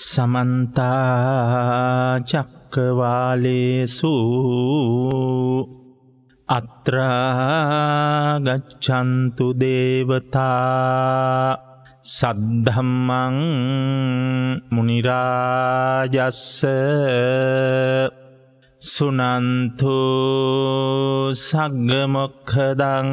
සමන්තාචක්කවාලේසු අත්‍රාගච්චන්තු දේවතා සද්ධම්මං මනිරාජස්ස සුනන්තු සග්ගමොක්හදං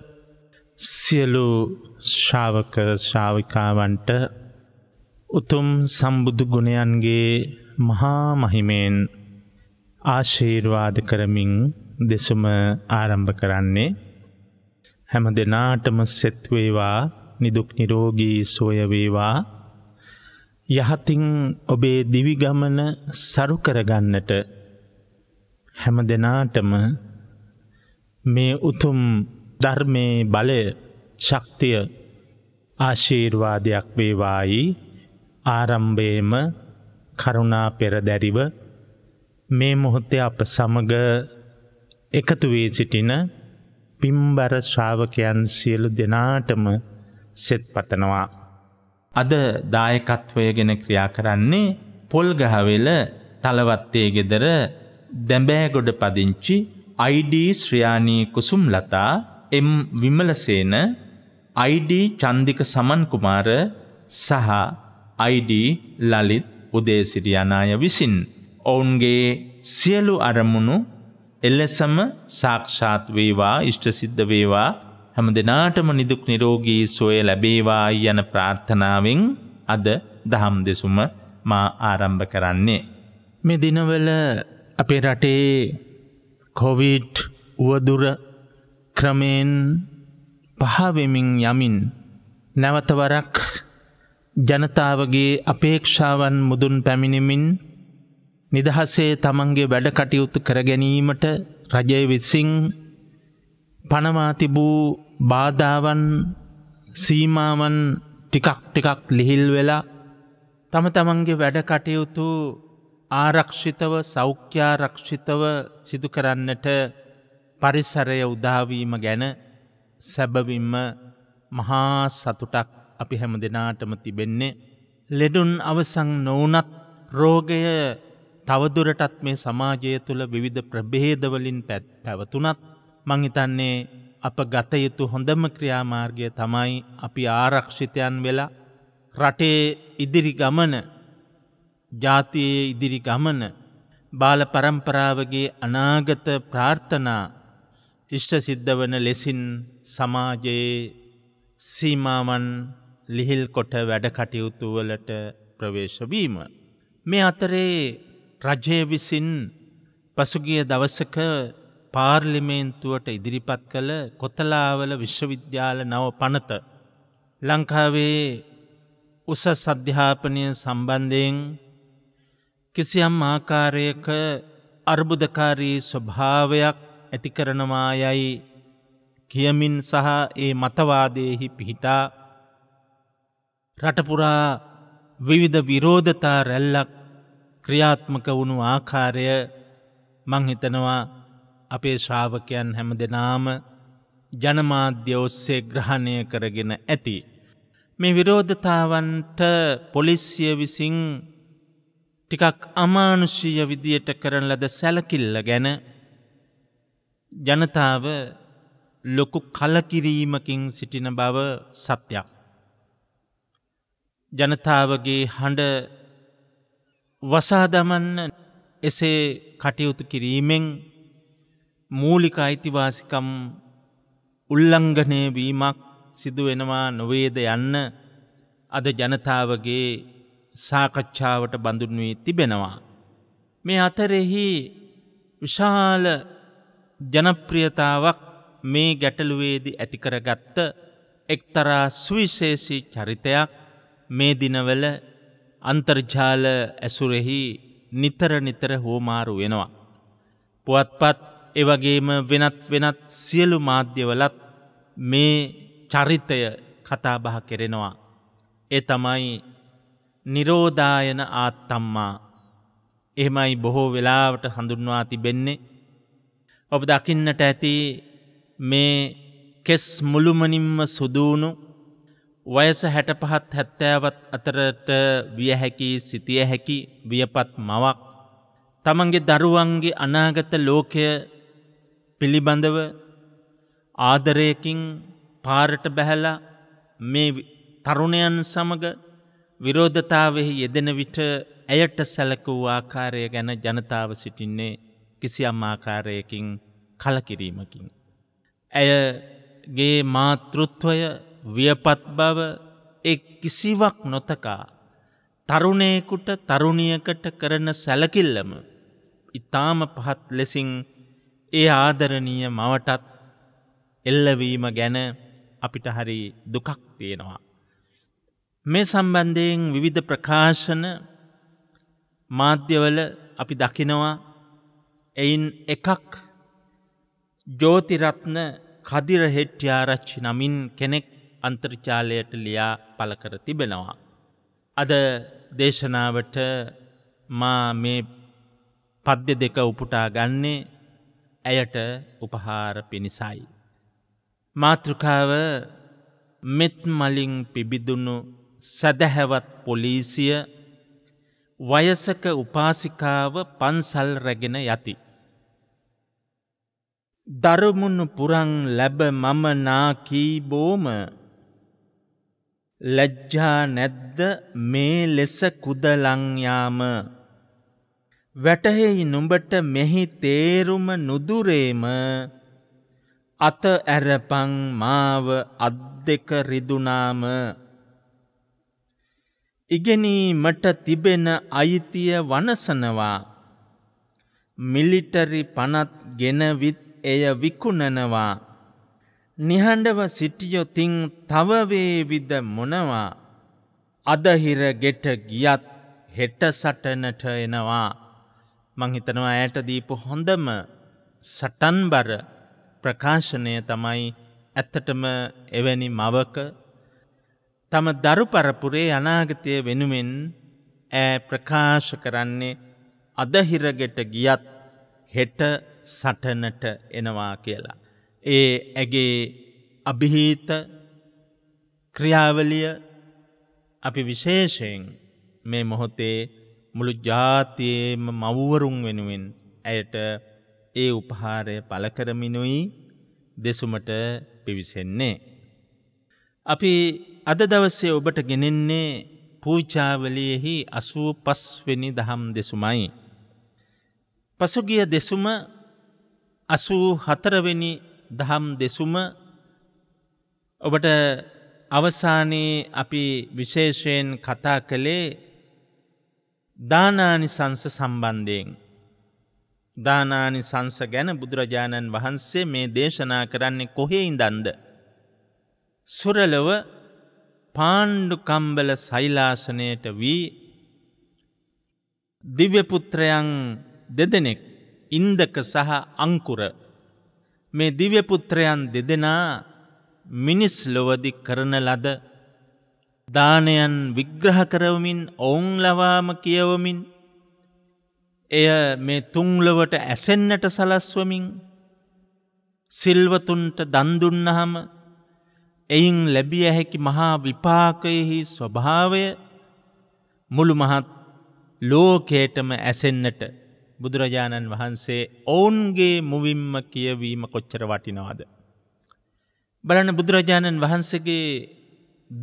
සියලු ශ්‍රාවක ශ්‍රාවිකාවන්ට උතුම් සම්බුදු ගුණයන්ගේ මහා මහිමයෙන් ආශීර්වාද කරමින් දෙසුම ආරම්භ කරන්නේ හැම දෙනාටම සෙත්වේවා නිදුක් නිරෝගී සෝය වේවා යහතින් ඔබේ දිවි ගමන සරු කරගන්නට හැම දෙනාටම මේ උතුම් ධර්මයේ බලය ශක්තිය ආශීර්වාදයක් වේවායි ආරම්භයේම කරුණා පෙරදැරිව මේ මොහොතේ අප සමග එකතු වී සිටින පින්බර ශ්‍රාවකයන් සියලු දෙනාටම සෙත් පතනවා. අද දායකත්වය ගැන ක්‍රියා කරන්නේ පොල්ගහවෙල තලවත්තේ ගෙදර දැඹෑගොඩ පදිංචි I D Sriyani Kusumlatha M Wimalasena I D Chandika Samankumara සහ අයිඩ ලලිත් උදේසිරියනාය විසින් ඔවුන්ගේ සියලු අරමුණු එල්ලෙසම සාක්ෂාත් වේවා ඉෂ්ටසිද්ධ වේවා හැම දෙනාටම නිදුක් නිරෝගී සුවය ලැබේවා යන ප්‍රාර්ථනාවෙන් අද දහම් දෙසුම මා ආරම්භ කරන්නේ. මේ දිනවල අපේ රටේ කොවිඩ් වදුර ක්‍රමයෙන් පහවෙමින් යමින් නැවතවරක් ජනතාවගේ අපේක්ෂාවන් මුදුන් පැමිණිමින් නිදහසේ තමන්ගේ වැඩ කටයුතු කරගැනීමට රජය විසින් පනවාතිබූ බාධාවන් සීමාවන් ටිකක් ටිකක් ලිහිල් වෙලා තම තමන්ගේ වැඩ කටයුතු ආරක්ෂිතව සෞඛ්‍යාරක්ෂිතව සිදු කරන්නට පරිසරය උදාවීම ගැන සැබවින්ම මහා සතුටක් අපි හැම දෙනාටම තිබෙන්නේ. ලෙඩුන් අවසං නොවනත් රෝගය තවදුරටත් මේ සමාජය තුළ විවිධ ප්‍රභේදවලින් පැවතුනත් මංහිතන්නේ අප ගතයුතු හොඳම ක්‍රියාමාර්ගය තමයි අපි ආරක්ෂිතයන් වෙලා රටේ ඉදිරි ගමන ජාතියේ ඉදිරි ගමන බාල පරම්පරාවගේ අනාගත ප්‍රාර්ථනා ඉෂ්ට සිද්ධ වන ලෙසින් සමාජයේ සීමාමන් ලිහිල් කොට වැඩකටයුතුවලට ප්‍රවේශවීම. මේ අතරේ රජය විසින් පසුගිය දවසක පාර්ලිමේන්තුවට ඉදිරිපත් කළ කොතලාවල විශ්වවිද්‍යාල නව පනත. ලංකාවේ උස සධ්‍යාපනය සම්බන්ධයෙන් කිසියම් ආකාරයක අර්බුදකාරී ස්වභාවයක් ඇති කරනවා යයි කියමින් සහ ඒ මතවාදයෙහි පිහිටා රටපුරා විවිධ විරෝධතා රැල්ලක් ක්‍රියාත්මක වුණු ආකාරය මංහිතනවා අපේ ශ්‍රාවකයන් හැම දෙනාම ජනමාධ්‍ය ඔස්සේ ග්‍රහණය කරගෙන ඇති. මේ විරෝධතාවන්ට පොලිස්සිය විසින් ටිකක් අමානුෂීය විදියට කරන ලද සැලකිල්ල ගැන ජනතාව ලොකු කලකිරීමකින් සිටින බව සත්‍යයක්. ජනතාවගේ හඬ වසාදමන්න එසේ කටයුතු කිරීමෙන් මූලික අයිතිවාසිකම් උල්ලංඝනය වීමක් සිදුවෙනවා නොවේද යන්න අද ජනතාවගේ සාකච්ඡාවට බඳුන්වී තිබෙනවා. මේ අතරෙහි විශාල ජනප්‍රියතාවක් මේ ගැටලුවේදී ඇතිකරගත්ත එක්තරා සුවිශේෂි චරිතයක් මේ දිනවල අන්තර්ජාල ඇසුරෙහි නිතර නිතර හෝමාරු වෙනවා. පුවත්පත් එවගේම වෙනත් වෙනත් සියලු මාධ්‍යවලත් මේ චරිතය කතාබහ කෙරෙනවා. ඒ තමයි නිරෝධායන ආත්තම්මා එහෙමයි බොහෝ වෙලාවට හඳුන්වා තිබෙන්නේ ඔබ දකින්නට ඇති මේ කෙස් මුළුමනින්ම සුදූුණු වයස හැටපහත් හැත්තෑවත් අතරට විය හැකි සිතිය හැකි වියපත් මවක් තමන්ගේ දරුවන්ගේ අනාගත ලෝකය පිළිබඳව ආදරයකින් පාරට බැහැල මේ තරුණයන් සමඟ විරෝධතාවෙහි යෙදෙන විට ඇයට සැලකූ ආකාරය ගැන ජනතාව සිටින්නේ කිසියම් ආකාරයකින් කලකිරීමකින්. ඇයගේ මාතෘත්වය වියපත් බව එක් කිසිවක් නොතකා තරුණයකුට තරුණියකට කරන සැලකිල්ලම ඉතාම පහත් ලෙසින් ඒ ආදරණීය මවටත් එල්ලවීම ගැන අපිට හරි දුකක් තියෙනවා. මේ සම්බන්ධයෙන් විවිධ ප්‍රකාශන මාධ්‍යවල අපි දකිනවා එයින් එකක් ජෝතිරත්න කදිර හෙට්්‍යාරච්චි නමින් කෙනෙක් අන්තර්ජාලයට ලියා පලකර තිබෙනවා. අද දේශනාවට මා මේ පද්‍ය දෙක උපුටා ගන්නේ ඇයට උපහාර පිණිසයි. මාතෘකාව මෙත් මලින් පිබිදුුණු සැදැහැවත් පොලීසිය වයසක උපාසිකාව පන්සල් රැගෙන යති. දරුමුණු පුරං ලැබ මම නාකීබෝම ලැජ්ජා නැද්ද මේ ලෙස කුදලංයාම වැටහෙයි නුඹට මෙහි තේරුම නුදුරේම අත ඇරපං මාව අත් දෙක රිදුනාම ඉගෙනීමට තිබෙන අයිතිය වනසනවා මිලිටරි පනත් ගෙනවිත් එය විකුණනවා. නිහඬව සිටියොතින් තවවේවිද මොනවා. අදහිර ගෙට ගියත් හෙට සටනට එනවා. මංහිතනවා ඇයට දීපු හොඳම සටන්බර ප්‍රකාශනය තමයි ඇත්තටම එවැනි මවක තම දරු පරපුරේ අනාගතය වෙනුවෙන් ඇ ප්‍රකාශ කරන්නේ අදහිරගෙට ගියත් හෙට සටනට එනවා කියලා. ඒ ඇගේ අභිහිත ක්‍රියාවලිය අපි විශේෂයෙන් මේ මොහොතේ මුළු ජාතියේම මව්වරුන් වෙනුවෙන් ඇයට ඒ උපහාරය පලකරමිනුයි දෙසුමට පිවිසෙන්නේ. අපි අද දවස්සේ ඔබට ගෙනෙන්නේ පූචාවලියෙහි අසූ පස්වෙනි දහම් දෙසුමයි. පසුගිය දෙසුම අසූ හතරවෙනි දහම් දෙසුම ඔබට අවසානයේ අපි විශේෂයෙන් කතා කළේ දානානි සංස සම්බන්ධයෙන්. දානානි සංස ගැන බුදුරජාණන් වහන්සේ මේ දේශනා කරන්නේ කොහේ ඉඳන්ද. සුරලව පාණ්ඩුකම්බල සෛලාසනයට වී දිව්‍යපුත්‍රයන් දෙදෙනෙක් ඉන්දක සහ අංකුර. මේ දිව්‍යපුත්‍රයන් දෙදෙනා මිනිස් ලොවදි කරන ලද දානයන් විග්‍රහ කරවමින් ඔවුන් ලවාම කියවමින් එය මේ තුංලවට ඇසෙන්නට සලස්වමින් සිල්වතුන්ට දන්දුන්නහම එයින් ලැබිය හැකි මහා විපාකයෙහි ස්වභාවය මුළු මහත් ලෝකේටම ඇසෙන්නට බුදුරජාණන් වහන්සේ ඔවුන්ගේ මුවින්ම කියවීම කොච්චර වටිනවාද. බලන බුදුරජාණන් වහන්සගේ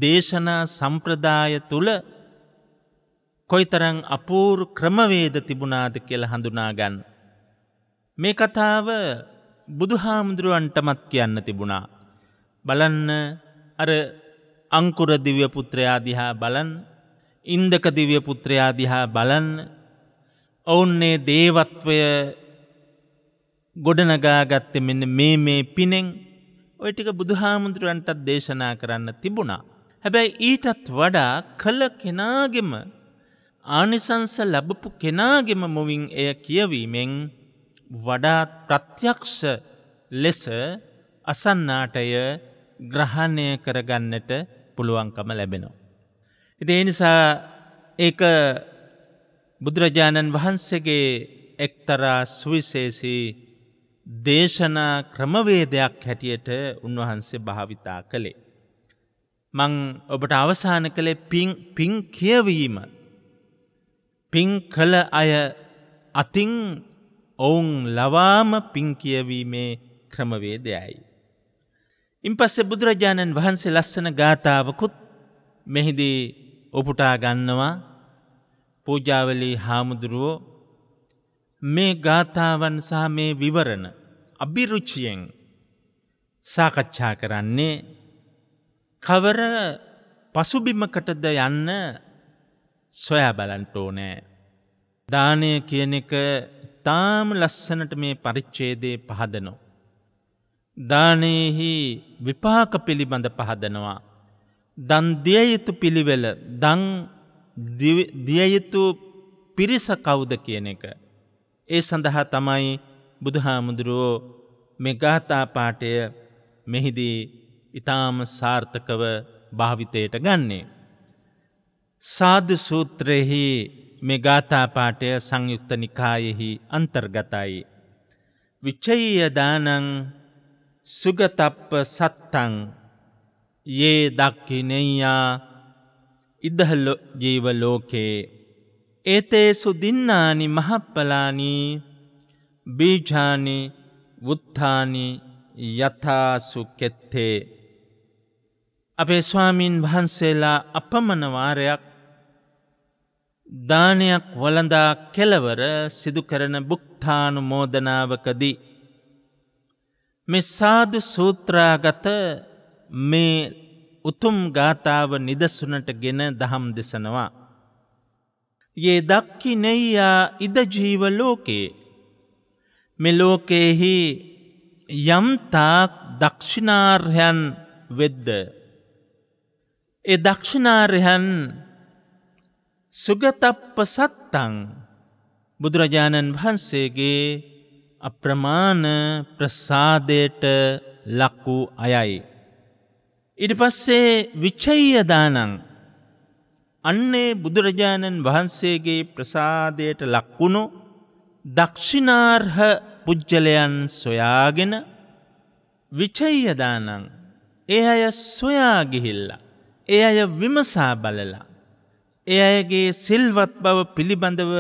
දේශනා සම්ප්‍රදාය තුළ කොයිතරං අපූර් ක්‍රමවේද තිබුණාද කියල හඳුනාගන්න. මේ කතාව බුදුහාමුදුරුවන්ටමත් කියන්න තිබුණා. බලන්න අර අංකුර දිව්‍යපුත්‍රයා දිහා බලන් ඉන්දක දිව්‍යපුත්‍රයා දිහා බලන්න ඔවුන්නේ දේවත්වය ගොඩනගා ගත්ත මෙන්න මේ මේ පිනෙන් ඔයටික බුදුහාමුදුරුවන්ටත් දේශනා කරන්න තිබුණා. හැබැයි ඊටත් වඩා කළ කෙනාගෙම ආනිසංස ලබපු කෙනාගෙම මොවින් එය කියවීමෙන් වඩාත් ප්‍රත්‍යක්ෂ ලෙස අසන්නාටය ග්‍රහණය කරගන්නට පුළුවන්කම ලැබෙනවා. ඉති එනිසා ඒ බුදුරජාණන් වහන්සේගේ එක්තරා සුවිශේෂී දේශනා ක්‍රමවේදයක් හැටියට උන්වහන්සේ භාවිතා කළේ. මං ඔබට අවසාන කළේ පින් කියවීම. පින් කළ අය අතින් ඔවුන් ලවාම පින් කියවීමේ ක්‍රමවේදයයි. ඉන් පස්සේ බුදුරජාණන් වහන්සේ ලස්සන ගාථාවකුත් මෙහිදී ඔපුටා ගන්නවා පූජාවලී හාමුදුරුවෝ මේ ගාථාවන් සහ මේ විවරණ අභිරුචියෙන් සාකච්ඡා කරන්නේ කවර පසුබිමකටද යන්න සොයා බලන්ට ඕනෑ. දානය කියන එක තාම ලස්සනට මේ පරිච්චේදේ පහදනෝ. දානයෙහි විපාක පිළිබඳ පහදනවා. දන්දිය යුතු පිළිවෙල දං දියයුතු පිරිස කවුද කියන එක. ඒ සඳහා තමයි බුදුහාමුදුරුවෝ මේ ගාථා පාටය මෙහිදී ඉතාම සාර්ථකව භාවිතයට ගන්නේ. සාධ සූත්‍රයෙහි මේ ගාථාපාටය සංයුක්ත නිකායෙහි අන්තර්ගතයි. විච්චයීයදානං සුගතප්ප සත්තං ඒ දක්කිනෙයා ඉදහල්ලො ජීව ලෝකේ. ඒතේ සුදින්නානි මහප්පලානී බීජානි වුත්තානි යථාසු කෙත්තේ. අපේ ස්වාමීන් වහන්සේලා අපමනවාරයක් දානයක් වලඳා කෙලවර සිදුකරන බුක්තානු මෝදනාවකදී. මෙ සාදු සූත්‍රාගත මේ උතුම් ගාථාව නිදසුනට ගෙන දහම් දෙසනවා. ඒ දක්කි නෙයියා ඉදජීව ලෝකේ මෙලෝකයෙහි යම්තාක් දක්ෂිනාර්යන් වෙද්ද. එ දක්ෂිනාර්යන් සුගතප්ප සත්තං බුදුරජාණන් වහන්සේගේ අප්‍රමාණ ප්‍රසාදයට ලක්වූ අයයි. ඉට පස්සේ විච්චයියදානං අන්නේ බුදුරජාණන් වහන්සේගේ ප්‍රසාදයට ලක්වුණු දක්ෂිනාර්හ පුද්ගලයන් සොයාගෙන විචයියදානං ඒ අය සොයාගිහිල්ලා. ඒ අය විමසා බලලා. ඒ අයගේ සිල්වත් බව පිළිබඳව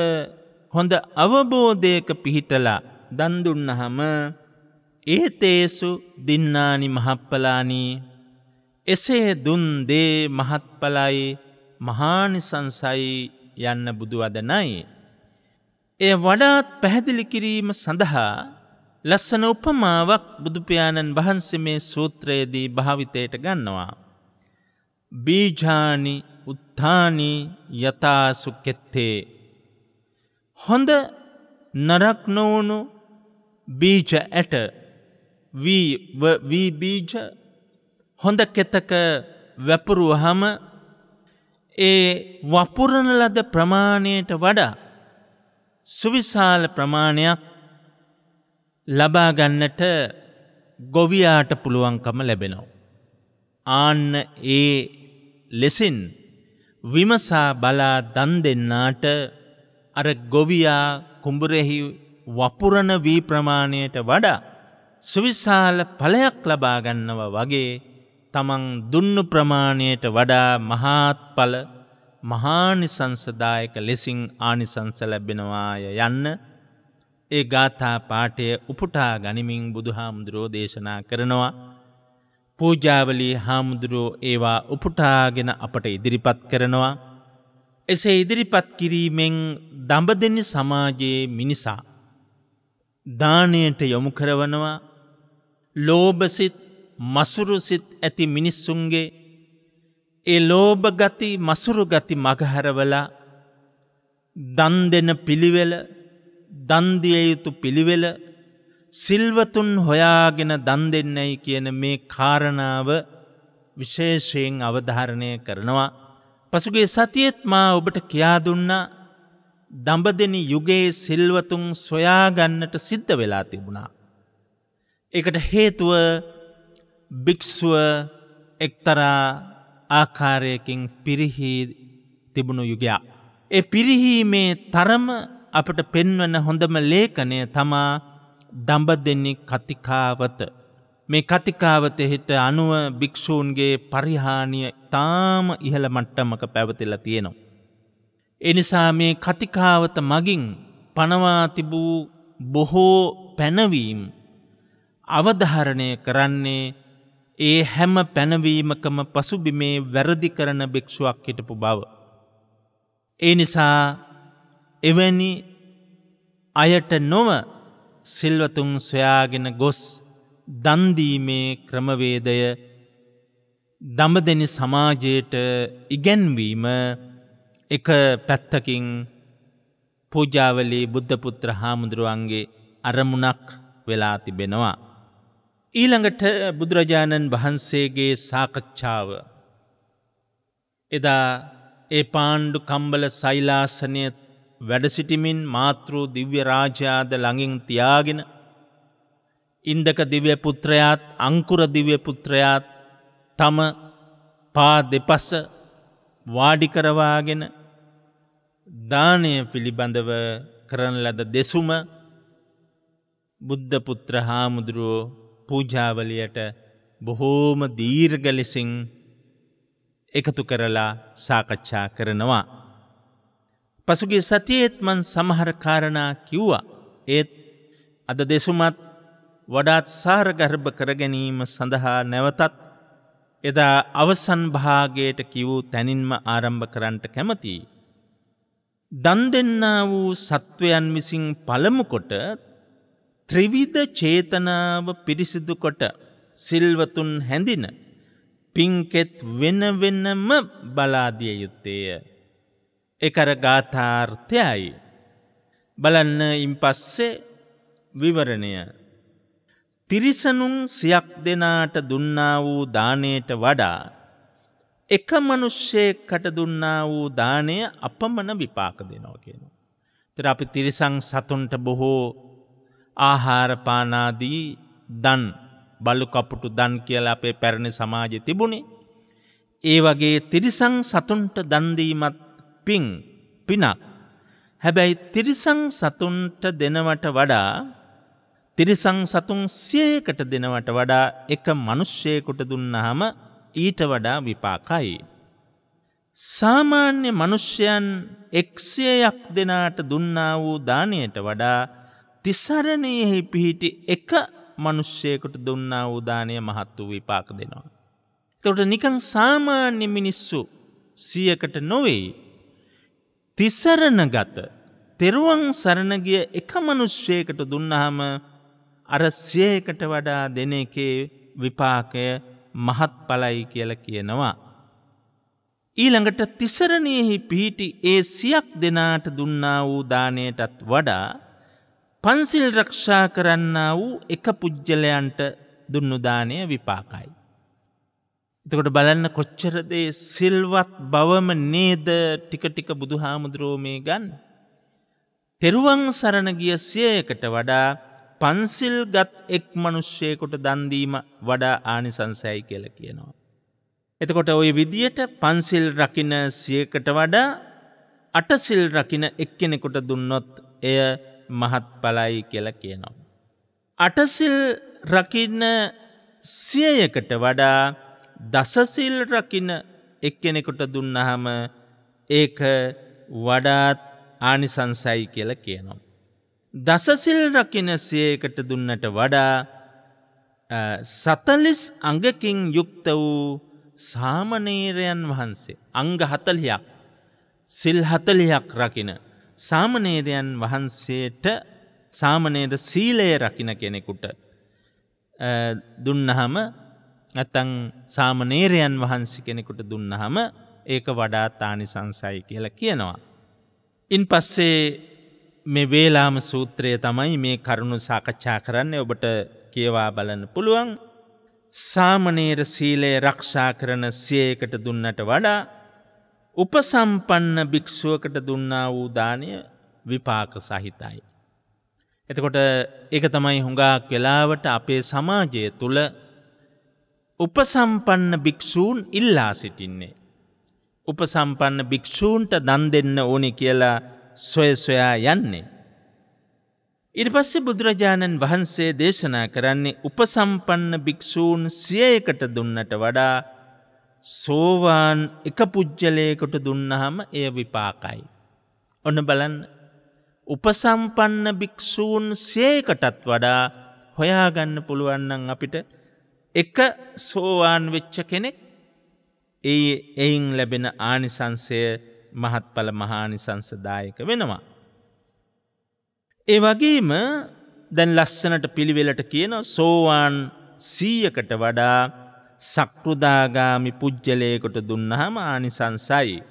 හොඳ අවබෝධයක පිහිටලා දන්දුන්නහම ඒතේසු දින්නානි මහප්පලානී එසේ දුන් දේ මහත්ඵලයි මහානිසංසයි යන්න බුදු අදනයි. එය වඩාත් පැහැදිලි කිරීම සඳහා ලස්සන උපමාවක් බුදුපාණන් වහන්සේ මේ සූත්‍රයේදී භාවිතයට ගන්නවා. බීජානි උත්තානි යථාසුකෙත්තේ. හොඳ නරක් නොවුණු බීජ ඇට වීබීජ හොඳ කෙතක වැපුරුවහම ඒ වපුරණ ලද ප්‍රමාණයට වඩා සුවිශාල ප්‍රමාණයක් ලබාගන්නට ගොවියාට පුළුවන්කම ලැබෙනව. ආන්න ඒ ලෙසින් විමසා බලා දන් දෙන්නාට අර ගොවියා කුඹුරෙහි වපුරණ වී ප්‍රමාණයට වඩා සුවිශාල පලයක් ලබාගන්නවා වගේ තමන් දුන්නු ප්‍රමාණයට වඩා මහාත්ඵල මහානිසංසදායක ලෙසින් ආනිසංස ලැබෙනවාය යන්න ඒ ගාථා පාටය උපුටා ගනිමින් බුදුහාමුදුරෝ දේශනා කරනවා. පූජාවලී හාමුදුරුවෝ ඒවා උපුටාගෙන අපට ඉදිරිපත් කරනවා. එසේ ඉදිරිපත් කිරීමෙන් දඹදනි සමාජයේ මිනිසා. දානයට යොමු කරවනවා ලෝබසිත් මසුරුසිත් ඇති මිනිස්සුන්ගේ ඒ ලෝභගති මසුරුගති මගහැරවලා දන් දෙන පිළිවෙල දන්දිය යුතු පිළිවෙල සිල්වතුන් හොයාගෙන දන් දෙන්නයි කියන මේ කාරණාව විශේෂයෙන් අවධාරණය කරනවා. පසුගේ සතියෙත් මා ඔබට කියාදුන්නා දඹදෙන යුගයේ සිල්වතුන් සොයාගන්නට සිද්ධ වෙලා තිබුණා. එකට හේතුව භික්‍ෂුව එක්තරා ආකාරයකින් පිරිහි තිබුණු යුගයක්. ඒ පිරිහීමේ තරම අපට පෙන්වන හොඳම ලේඛනය තමා දඹ දෙන්නේ කතිකාවත. මේ කතිකාවත හිට අනුව භික්‍ෂූන්ගේ පරිහානිය තාම ඉහළ මට්ටමක පැවතිල තියෙනවා. එනිසා මේ කතිකාවත මගින් පනවා තිබූ බොහෝ පැනවීම් අවධහරණය කරන්නේ ඒ හැම පැනවීමකම පසුබිමේ වැරදි කරන භික්‍ෂුවක් හිටපු බව. ඒ නිසා එවැනි අයට නොව සිල්වතුන් සොයාගෙන ගොස් දන්දීමේ ක්‍රමවේදය දඹදනි සමාජයට ඉගැන්වීම එක පැත්තකින් පූජාවලි බුද්ධපුත්‍ර හාමුදුරුවන්ගේ අරමුණක් වෙලා තිබෙනවා. ඊළඟට බුදුරජාණන් වහන්සේගේ සාකච්ඡාව. එදා ඒ පාණ්ඩු කම්බල සෛලාසනය වැඩසිටිමින් මාතෘූ දිව්‍ය රාජාද ළඟින් තියාගෙන ඉන්දක දිව්‍ය පුත්‍රයාත් අංකුර දිව්‍ය පුත්‍රයාත් තම පා දෙපස වාඩිකරවාගෙන දානය පිළිබඳව කරන ලද දෙසුම බුද්ධපුත්‍ර හාමුදුරුවෝ පූජාවලියට බොහෝම දීර්ගලෙසින් එකතු කරලා සාකච්ඡා කරනවා. පසුගේ සතියේත් මන් සමහර කාරණා කිව්වා. ඒත් අද දෙසුමත් වඩාත් සාරගර්භ කරගැනීම සඳහා නැවතත් එදා අවසන් භාගයට කිවූ තැනින්ම ආරම්භ කරන්නට කැමතියි. දන් දෙන්නා වූ සත්වයන් විසින් පළමුකොට ත්‍රිවිධ චේතනාව පිරිසිදු කොට සිල්වතුන් හැඳින පින්කෙත් වෙනවෙන්නම බලාදිය යුත්තේය. එකර ගාථාර්ථයයි. බලන්න ඉන් පස්සේ විවරණය. තිරිසනුන් සියක් දෙනාට දුන්නා වූ දානයට වඩා එක මනුෂ්‍යයකට දුන්නා වූ දානය අපමණ විපාක දෙනෝ කියෙන. තර අපි තිරිසං සතුන්ට බොහෝ ආහාරපානාදී දන් බලුකපුටු දන් කියලා අපේ පැරණි සමාජෙ තිබුණේ. ඒ වගේ තිරිසං සතුන්ට දන්දීමත් පිං පිනක්. හැබැයි තිරිසං සතුන්ට දෙනවට වඩා තිරිසං සතුන් සියයකට දෙනවට වඩා එක මනුෂ්‍යයකුට දුන්නහම ඊට වඩා විපාකයි. සාමාන්‍ය මනුෂ්‍යයන් එක්ෂයයක් දෙනාට දුන්නා වූ දානයට වඩා තිසරණයෙහි පිහිටි එක මනුෂ්‍යයකුට දුන්නා උදානය මහත් වූ විපාක දෙනවා. තොට නිකං සාමාන්‍ය මිනිස්සු සියකට නොවෙයි. තිසරණගත තෙරුවන් සරණගිය එක මනුෂ්‍යයකට දුන්නහම අර සියයකට වඩා දෙන එකේ විපාකය මහත් පලයි කියල කියනවා. ඊළඟට තිසරණයෙහි පිහිටි ඒ සියක් දෙනාට දුන්නා වූ දානයටත් වඩා පන්සිල් රක්ෂා කරන්න වූ එක පුද්ගලයන්ට දුන්නුදානය විපාකයි. එතකොට බලන්න කොච්චරදේ සිල්වත් බවම නේද ටිකටික බුදු හාමුදුරෝමේ ගන්න. තෙරුවන් සරණ ගිය සියයකට වඩා පන්සිල් ගත් එක් මනුෂ්‍යයකුට දන්දීම වඩා ආනිසංසයයි කියල කියනවා. එතකොට ඔය විදියට පන්සිල් රකින සියකට වඩා අටසිල් රකින එක්කෙනෙකුට දුන්නොත් එය මහත්ඵලයි කියල කියනවා. අටසිල් රකින්න සියයකට වඩා දසසිල් රකින එක්කෙනෙකුට දුන්නහම ඒක වඩාත් ආනිසංසයි කියල කියනවා. දසසිල් රකින සියයකට දුන්නට වඩා සතලිස් අඟකින් යුක්ත වූ සාමනේරයන් වහන්සේ අංග හතලියක් සිල් හතලියක් රකින සාමනේරයන් වහන්සේට සාමනේර සීලය රකින කෙනෙකුට දුන්නහම ඇතන් සාමනේරයන් වහන්සි කෙනෙකුට දුන්නහම ඒක වඩා තානි සංසයි කියලා කියනවා. ඉන් පස්සේ මේ වේලාම සූත්‍රය තමයි මේ කරුණු සාකච්ඡා කරන්න ඔබට කියවා බලන්න පුළුවන් සාමනේර සීලය රක්ෂා කරන සියයකට දුන්නට වඩා උපසම්පන්න භික්‍ෂුවකට දුන්නා වූ දානය විපාක සහිතයි. එතකොට එක තමයි හුඟාක් වෙලාවට අපේ සමාජය තුළ උපසම්පන්න භික්‍ෂූන් ඉල්ලා සිටින්නේ. උපසම්පන්න භික්‍ෂූන්ට දන් දෙන්න ඕනි කියලා සොය සොයා යන්නේ. ඉරි පස්සේ බුදුරජාණන් වහන්සේ දේශනා කරන්නේ උපසම්පන්න භික්‍ෂූන් සියයකට දුන්නට වඩා සෝවාන් එක පුද්ගලයකොට දුන්නහම එය විපාකයි. ඔන්න බලන් උපසම්පන්න භික්‍ෂූන් සේකටත් වඩා හොයාගන්න පුළුවන්නන් අපිට එක සෝවාන් වෙච්ච කෙනෙක් ඒ එයින් ලැබෙන ආනිසංසය මහත්ඵල මහානිසංසදායක වෙනවා. ඒ වගේම දැන් ලස්සනට පිළිවෙලට කියන සෝවාන් සීයකට වඩා සක්ෘදාගාමි පුද්ගලයකොට දුන්නහම ආනිසංසයි.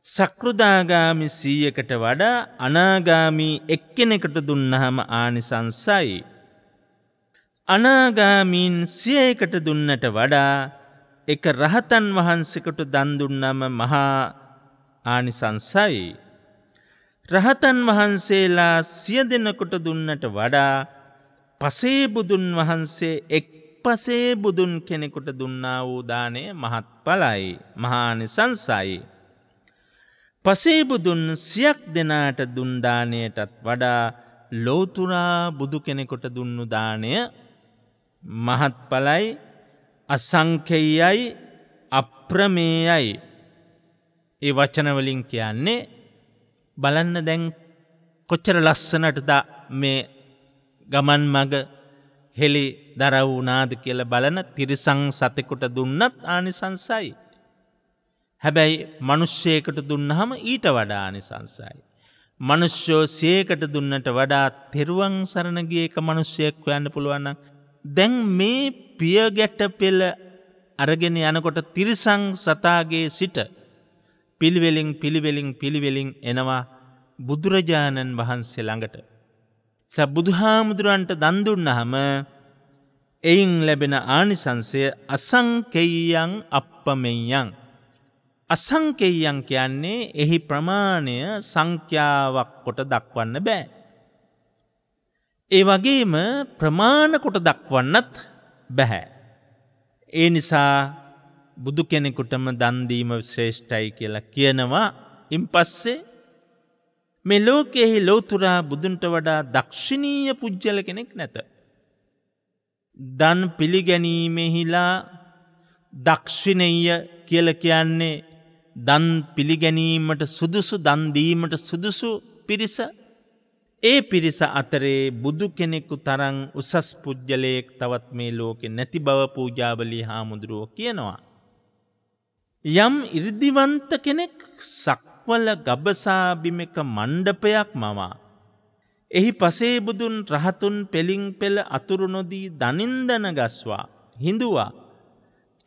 සක්ෘදාගාමි සීයකට වඩා අනාගාමී එක්කෙනෙකට දුන්නහම ආනිසංසයි. අනාගාමීන් සියයකට දුන්නට වඩා එක රහතන් වහන්සකට දන්දුන්නම මහා ආනිසංසයි. රහතන් වහන්සේලා සිය දෙනකොට දුන්නට වඩා පසේබුදුන් වහන්සේ එක් එක්පසේ බුදුන් කෙනෙකුට දුන්නා වූ දානය මහත් පලයි මහානි සංසයි. පසේබුදුන් සියක් දෙනාට දුන්දානයටත් වඩා ලෝතුරා බුදු කෙනෙකොට දුන්නු දානය මහත් පලයි අසංකෙයයි අප්‍රමේයයි. ඒ වචනවලින් කියන්නේ බලන්න දැන් කොච්චර ලස්සනටද මේ ගමන් මග හෙළි දරව් වනාද කියල බලන තිරිසං සතෙකුට දුන්නත් ආනිසංසයි. හැබැයි මනුෂ්‍යයකට දුන්නහම ඊට වඩා ආනිසංසයි. මනුෂ්‍යෝ සේකට දුන්නට වඩා තෙරුවන් සරණගියක මනුෂ්‍යයෙක් යන්න පුළුවන්න. දැන් මේ පියගැට පෙළ අරගෙන යනකොට තිරිසං සතාගේ සිට පිළිවෙලින් පිළිවෙලින් පිළිවෙලින් එනවා බුදුරජාණන් වහන්සේ ළඟට. සැබුදු හාමුදුරුවන්ට දන්දුන්නහම එයින් ලැබෙන ආනිසංසය අසංකෙයියන් අපපමෙයන්. අසංකෙයියන් කියන්නේ එහි ප්‍රමාණය සංඛ්‍යාවක් කොට දක්වන්න බෑ. ඒ වගේම ප්‍රමාණකොට දක්වන්නත් බැහැ. ඒ නිසා බුදු කෙනෙකුටම දන්දීම ශ්‍රේෂ්ඨයි කියලා කියනවා ඉම් පස්සේ මේ ලෝකයෙහි ලෝතුරා බුදුන්ට වඩා දක්ෂිණීය පුද්ජල කෙනෙක් නැත. දන් පිළිගැනීමෙහිලා දක්ෂිණීය කියල කියන්නේ දන් පිළිගැනීමට සුදුසු දන්දීමට සුදුසු පිරිස ඒ පිරිස අතරේ බුදු කෙනෙක්කු තරං උසස් පුද්ගලයෙක් තවත් මේ ලෝකෙ නැති බව පූජාවලී හාමුදුරුවෝ කියනවා. යම් ඉරිදිවන්ත කෙනෙක් සක් මක්වල ගබසාබිමක මණ්ඩපයක් මවා. එහි පසේබුදුන් රහතුන් පෙළින් පෙළ අතුරු නොදී දනින්දන ගස්වා හිඳුවා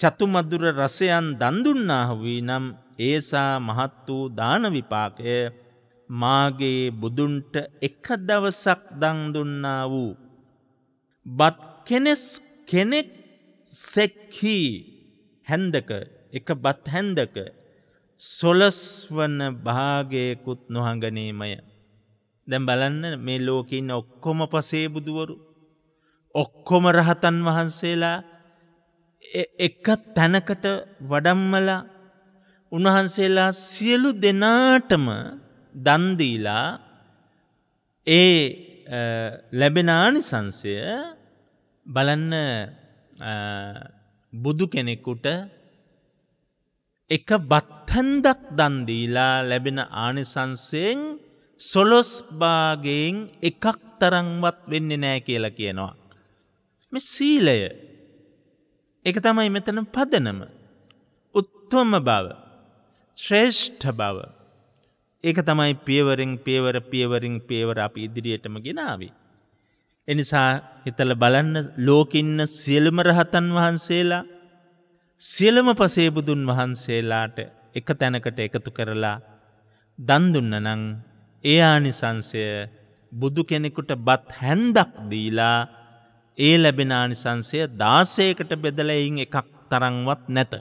චතුමදුර රසයන් දන්දුන්නාහුවී නම් ඒසා මහත් වූ දානවිපාකය මාගේ බුදුන්ට එක දවසක් දංදුන්නා වූ. බත් කෙනෙස් කෙනෙක් සෙක්හි හැන්දක එක බත් හැන්දක සොලස් වන්න භාගයකුත් නොහඟනීමය. දැම් බලන්න මේ ලෝකින් ඔක්කොම පසේ බුදුවරු. ඔක්කොම රහතන් වහන්සේලා එකත් තැනකට වඩම්මල උන්වහන්සේලා සියලු දෙනාටම දන්දීලා ඒ ලැබෙනානි සංසය බලන්න බුදු කෙනෙකුට එක බත්හැන්දක් දන්දීලා ලැබෙන ආනිසන්සයෙන් සොලොස් භාගයෙන් එකක් තරංවත් වෙන්න නෑ කියලා කියනවා. මෙ සීලය එක තමයි මෙතන පදනම උත්තුවම බව ශ්‍රේෂ්ඨ බව ඒක තමයි පියවරෙන් පියවර පියවරින් පියවර අපි ඉදිරියටම ගෙනාවේ. එනිසා හිතල බලන්න ලෝකින්න සියලුම රහතන් වහන්සේලා සියලම පසේබුදුන් වහන්සේලාට එක තැනකට එකතු කරලා දන්දුන්න නං ඒආනිසංසය බුදු කෙනෙකුට බත් හැන්දක් දීලා ඒ ලැබෙනආනිසංසය දාසයකට බෙදලයින් එකක් තරංවත් නැත.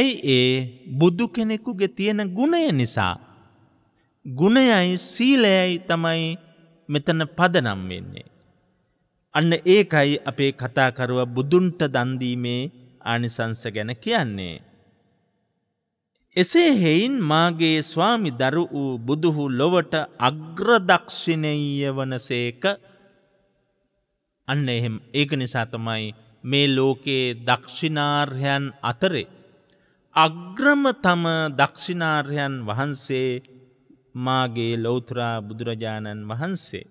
ඇයි ඒ බුදු කෙනෙකුගේ තියෙන ගුණය නිසා. ගුණයයි සීලයයි තමයි මෙතන පදනම් වෙන්නේ. අන්න ඒකයි අපේ කතාකරුව බුදුන්ට දන්දීමේ ආනිසංස ගැන කියන්නේ. එසේ හෙයින් මාගේ ස්වාමි දරු වූ බුදුහු ලොවට අග්‍රදක්ෂිණීය වනසේක අන්න එහෙම ඒක නිසා තමයි මේ ලෝකයේ දක්ෂිනාර්යන් අතරේ අග්‍රම තම දක්ෂිනාර්යන් වහන්සේ මාගේ ලෞතුරා බුදුරජාණන් වහන්සේ.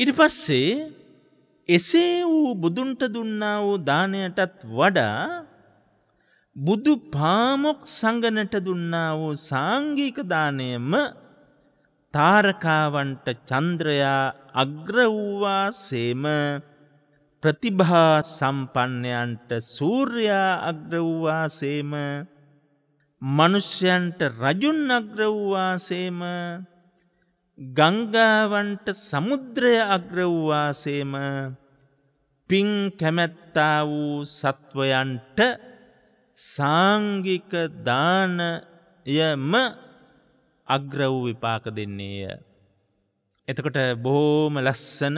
ඉඩි පස්සේ එසේ වූ බුදුන්ට දුන්නා වූ දානයටත් වඩා බුදු පාමොක් සංගනට දුන්නා වූ සාංගික දානයම තාරකාවන්ට චන්ද්‍රයා අග්‍ර වූවාසේම ප්‍රතිභා සම්පන්නයන්ට සූර්යා අග්‍ර වූවාසේම මනුෂ්‍යයන්ට රජුන් අග්‍ර වූවාසේම ගංගාවන්ට සමුද්‍රය අග්‍රව්වාසේම පින් කැමැත්තා වූ සත්වයන්ට සාංගික දානයම අග්‍ර වූ විපාක දෙන්නේය. එතකොට බොහෝම ලස්සන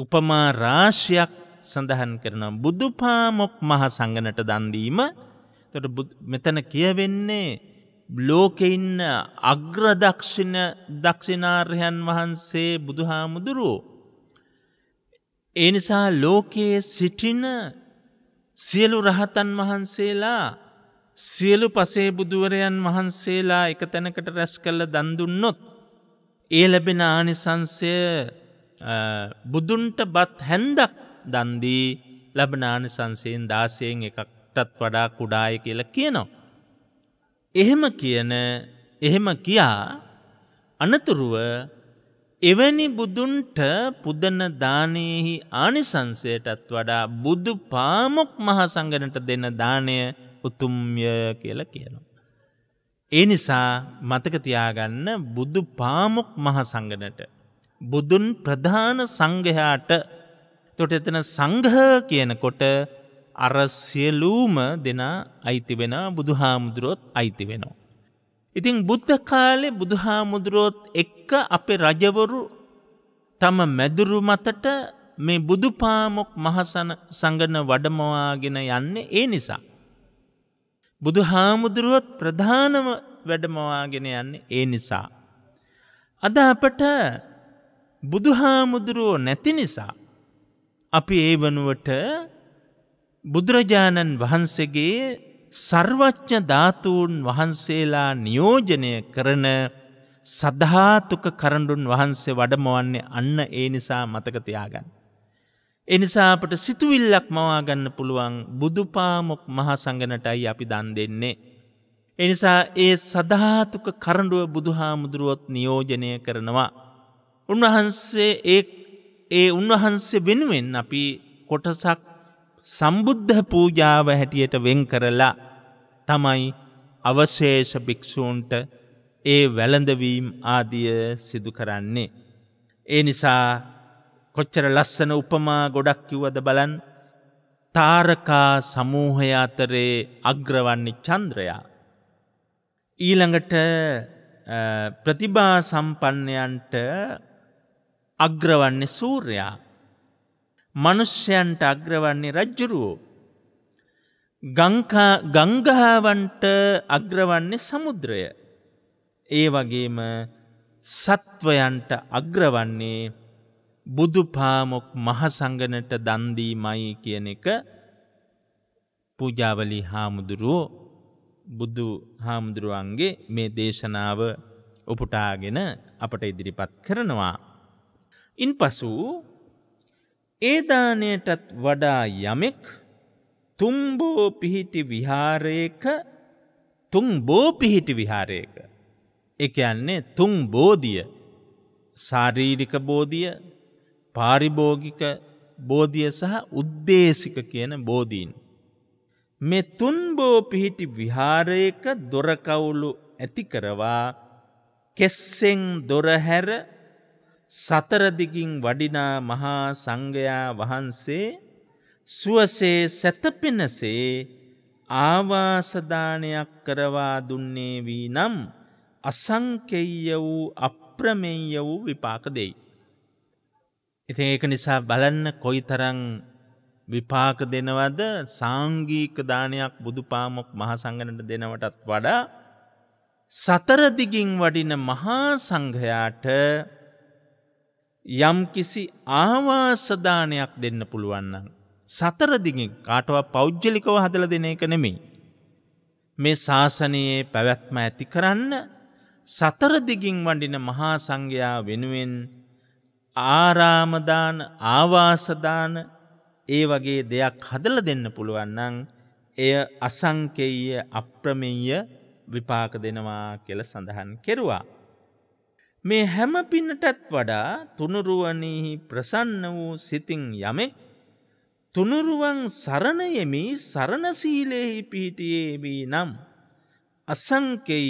උපමා රාශයක් සඳහන් කරනවා. බුදුපාමොක් මහ සංගනට දන්දීම තොට මෙතන කියවෙන්නේ ලෝකඉන්න අග්‍රදක්ෂින දක්ෂිනාර්යන් වහන්සේ බුදුහාමුදුරුවෝ. ඒ නිසා ලෝකයේ සිටින සියලු රහතන් වහන්සේලා සියලු පසේ බුදුවරයන් වහන්සේලා එක තැනකට රැස් කල්ල දන්දුන්නොත්. ඒ ලැබෙන ආනිසංසය බුදුන්ට බත් හැන්දක් දන්දී ලබනානිසංසයෙන් දාසයෙන් එකටත් වඩා කුඩාය කියලා කියනවා. එහෙම කියන එහෙම කියා අනතුරුව එවැනි බුදුන්ට පුදන දානයෙහි ආනිසංසයටත් වඩා බුදු පාමොක් මහසංගනට දෙන දානය උතුම්ය කියල කියනවා. ඒ නිසා මතකතියාගන්න බුදු පාමොක් මහසංගනට. බුදුන් ප්‍රධාන සංඝයාට තොට එතන සංඝ කියනකොට අර සියලූම දෙනා අයිති වෙන බුදුහාමුදුරුවොත් අයිති වෙනවා. ඉතිං බුද්ධ කාලෙ බුදුහාමුදුරුවොත් එක්ක අපේ රජවරු තම මැදුරු මතට මේ බුදුපාමොක් මහසන සඟන වඩමවාගෙන යන්නේ ඒ නිසා. බුදු හාමුදුරුවොත් ප්‍රධානව වැඩමවාගෙන යන්නේ ඒ නිසා. අද අපට බුදුහාමුදුරුවෝ නැති නිසා අපි ඒ වනුවට බුදුරජාණන් වහන්සේගේ සර්වච්ඥ ධාතූන් වහන්සේලා නියෝජනය කරන සදහාතුක කරඩුන් වහන්සේ වඩමවන්නේ අන්න ඒ නිසා මතකතියාගන්න. එනිසාපට සිතුවිල්ලක් මවාගන්න පුළුවන් බුදුපාමොක් මහසඟනටයි අපි දන් දෙන්නේ. එනිසා ඒ සදහාතුක කරඩුව බුදුහාමුදුරුවොත් නියෝජනය කරනවා. උන්වහන්සේ ඒ ඒ උන්වහන්සේ වෙනුවෙන් අපි කොටසක් සම්බුද්ධ පූජාව හැටියට වෙන් කරලා තමයි අවශේෂ භික්‍ෂූන්ට ඒ වැළඳවීම් ආදිය සිදු කරන්නේ. ඒ නිසා කොච්චර ලස්සන උපමා ගොඩක් කිව්වද බලන් තාරකා සමූහය අතරේ අග්‍රවන්නේ චන්ද්‍රයා. ඊළඟට ප්‍රතිබා සම්පන්නයන්ට අග්‍රවන්නේ සූර්යා මනුෂ්‍යයන්ට අග්‍රවන්නේ රජ්ජුරුවෝ. ගංගහාවන්ට අග්‍රවන්නේ සමුද්‍රය. ඒ වගේම සත්වයන්ට අග්‍රවන්නේ බුදුපාමොක් මහසංගනට දන්දීමයි කියන එක පූජාවලි හාමුදුරුවෝ බුදු හාමුදුරුවන්ගේ මේ දේශනාව උපුටාගෙන අපට ඉදිරිපත් කරනවා. ඉන් පසු ඒ දාණයටත් වඩා යමෙක් තුම්බෝ පිහිටි විහාරයක තුම්බෝ පිහිටි විහාරයක ඒ කියන්නේ තුන් බෝධිය ශාරීරික බෝධිය පාරිභෝගික බෝධිය සහ උද්දේශික කියන බෝධීන් මේ තුන්බෝ පිහිටි විහාරයක දොරකවුලු ඇති කරවා කෙස්සෙන් දොරහැර සතරදිගින් වඩිනා මහා සංඝයා වහන්සේ සුවසේ සැතපෙනසේ ආවාසදානයක් කරවා දුන්නේ වී නම් අසංකෙය වූ අප්‍රමෙය වූ විපාක දෙයි. ඉතින් ඒක නිසා බලන්න කොයි තරං විපාක දෙනවද සාංගීක දානයක් බුදුපාමොක් මහසංගනට දෙනවටත් වඩා සතරදිගින් වඩින මහා සංඝයාට යම්කිසි ආවාසදානයක් දෙන්න පුළුවන්නම්. සතරදිගින් කාටවත් පෞද්ගලිකව හදල දෙන එක නෙමෙයි. මේ ශාසනයේ පැවැත්ම ඇති කරන්න සතරදිගින් වඩින මහා සංඝයා වෙනුවෙන් ආරාමදාන ආවාසදාන ඒ වගේ දෙයක් හදල දෙන්න පුළුවන්නන් එය අසංකෙය අප්‍රමෙය විපාක දෙනවා කියල සඳහන් කෙරුවා. මේ හැම පින්නටත් වඩා තුනුරුවනී ප්‍රසන්න වූ සිතින් යමෙක් තුනුරුවන් සරණයෙමි සරණශීලයෙහි පිහිටියේවී නම් අසංකෙය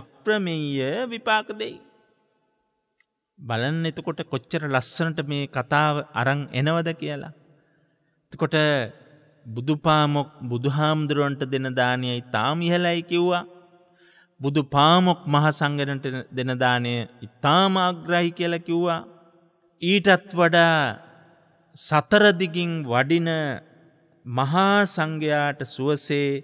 අප්‍රමේය විපාක දෙයි. බලන්න එතකොට කොච්චර ලස්සනට මේ කතාව අරං එනවද කියලා. එතකොට බුදුපාමොක් බුදුහාමුදුරුවන්ට දෙන දානයයි තාම ඉහලයි කිව්වා බුදු පාමොක් මහසංගනට දෙනදානය ඉතාම අග්‍රහි කියල කිව්වා. ඊටත් වඩා සතරදිගින් වඩින මහා සංඝයාට සුවසේ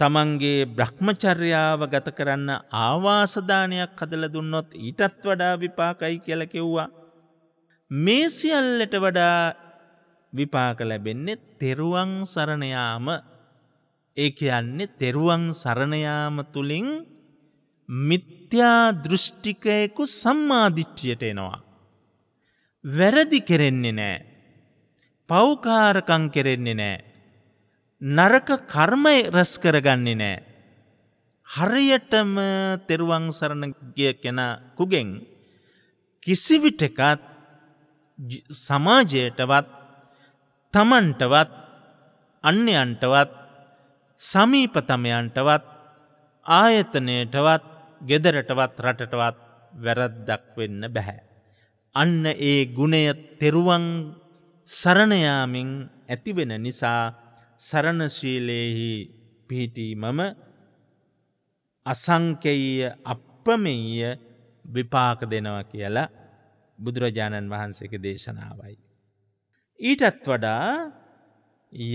තමන්ගේ බ්‍රහ්මචර්යාව ගත කරන්න ආවාසධානයක් කදල දුන්නොත් ඊටත් වඩා විපාකයි කියල කිව්වා. මේ සියල්ලට වඩා විපාක ලැබෙන්නේ තෙරුවන් සරණයාම ඒ කියන්නේ තෙරුවන් සරණයාම තුළින් මිත්‍යා දෘෂ්ටිකයකු සම්මාධිච්්චියට එනවා. වැරදි කෙරෙන්නේ නෑ. පෞකාරකං කෙරෙන්නේ නෑ. නරක කර්මය රැස් කරගන්නේ නෑ. හරියටම තෙරුවන් සරණගිය කෙන කුගෙන් කිසිවිටකත් සමාජයටවත් තමන්ටවත් අන්‍යයන්ටවත් සමීපතමයන්ටවත් ආයතනයටවත් ගෙදරටවත් රටටවත් වැරද්දක් වෙන්න බැහැ. අන්න ඒ ගුණය තෙරුවන් සරණයාමින් ඇතිවෙන නිසා සරණශීලයෙහි පිහිටීමම අසංකෙය අපපමෙය විපාක දෙනවා කියලා බුදුරජාණන් වහන්සේක දේශනාවයි. ඊටත් වඩා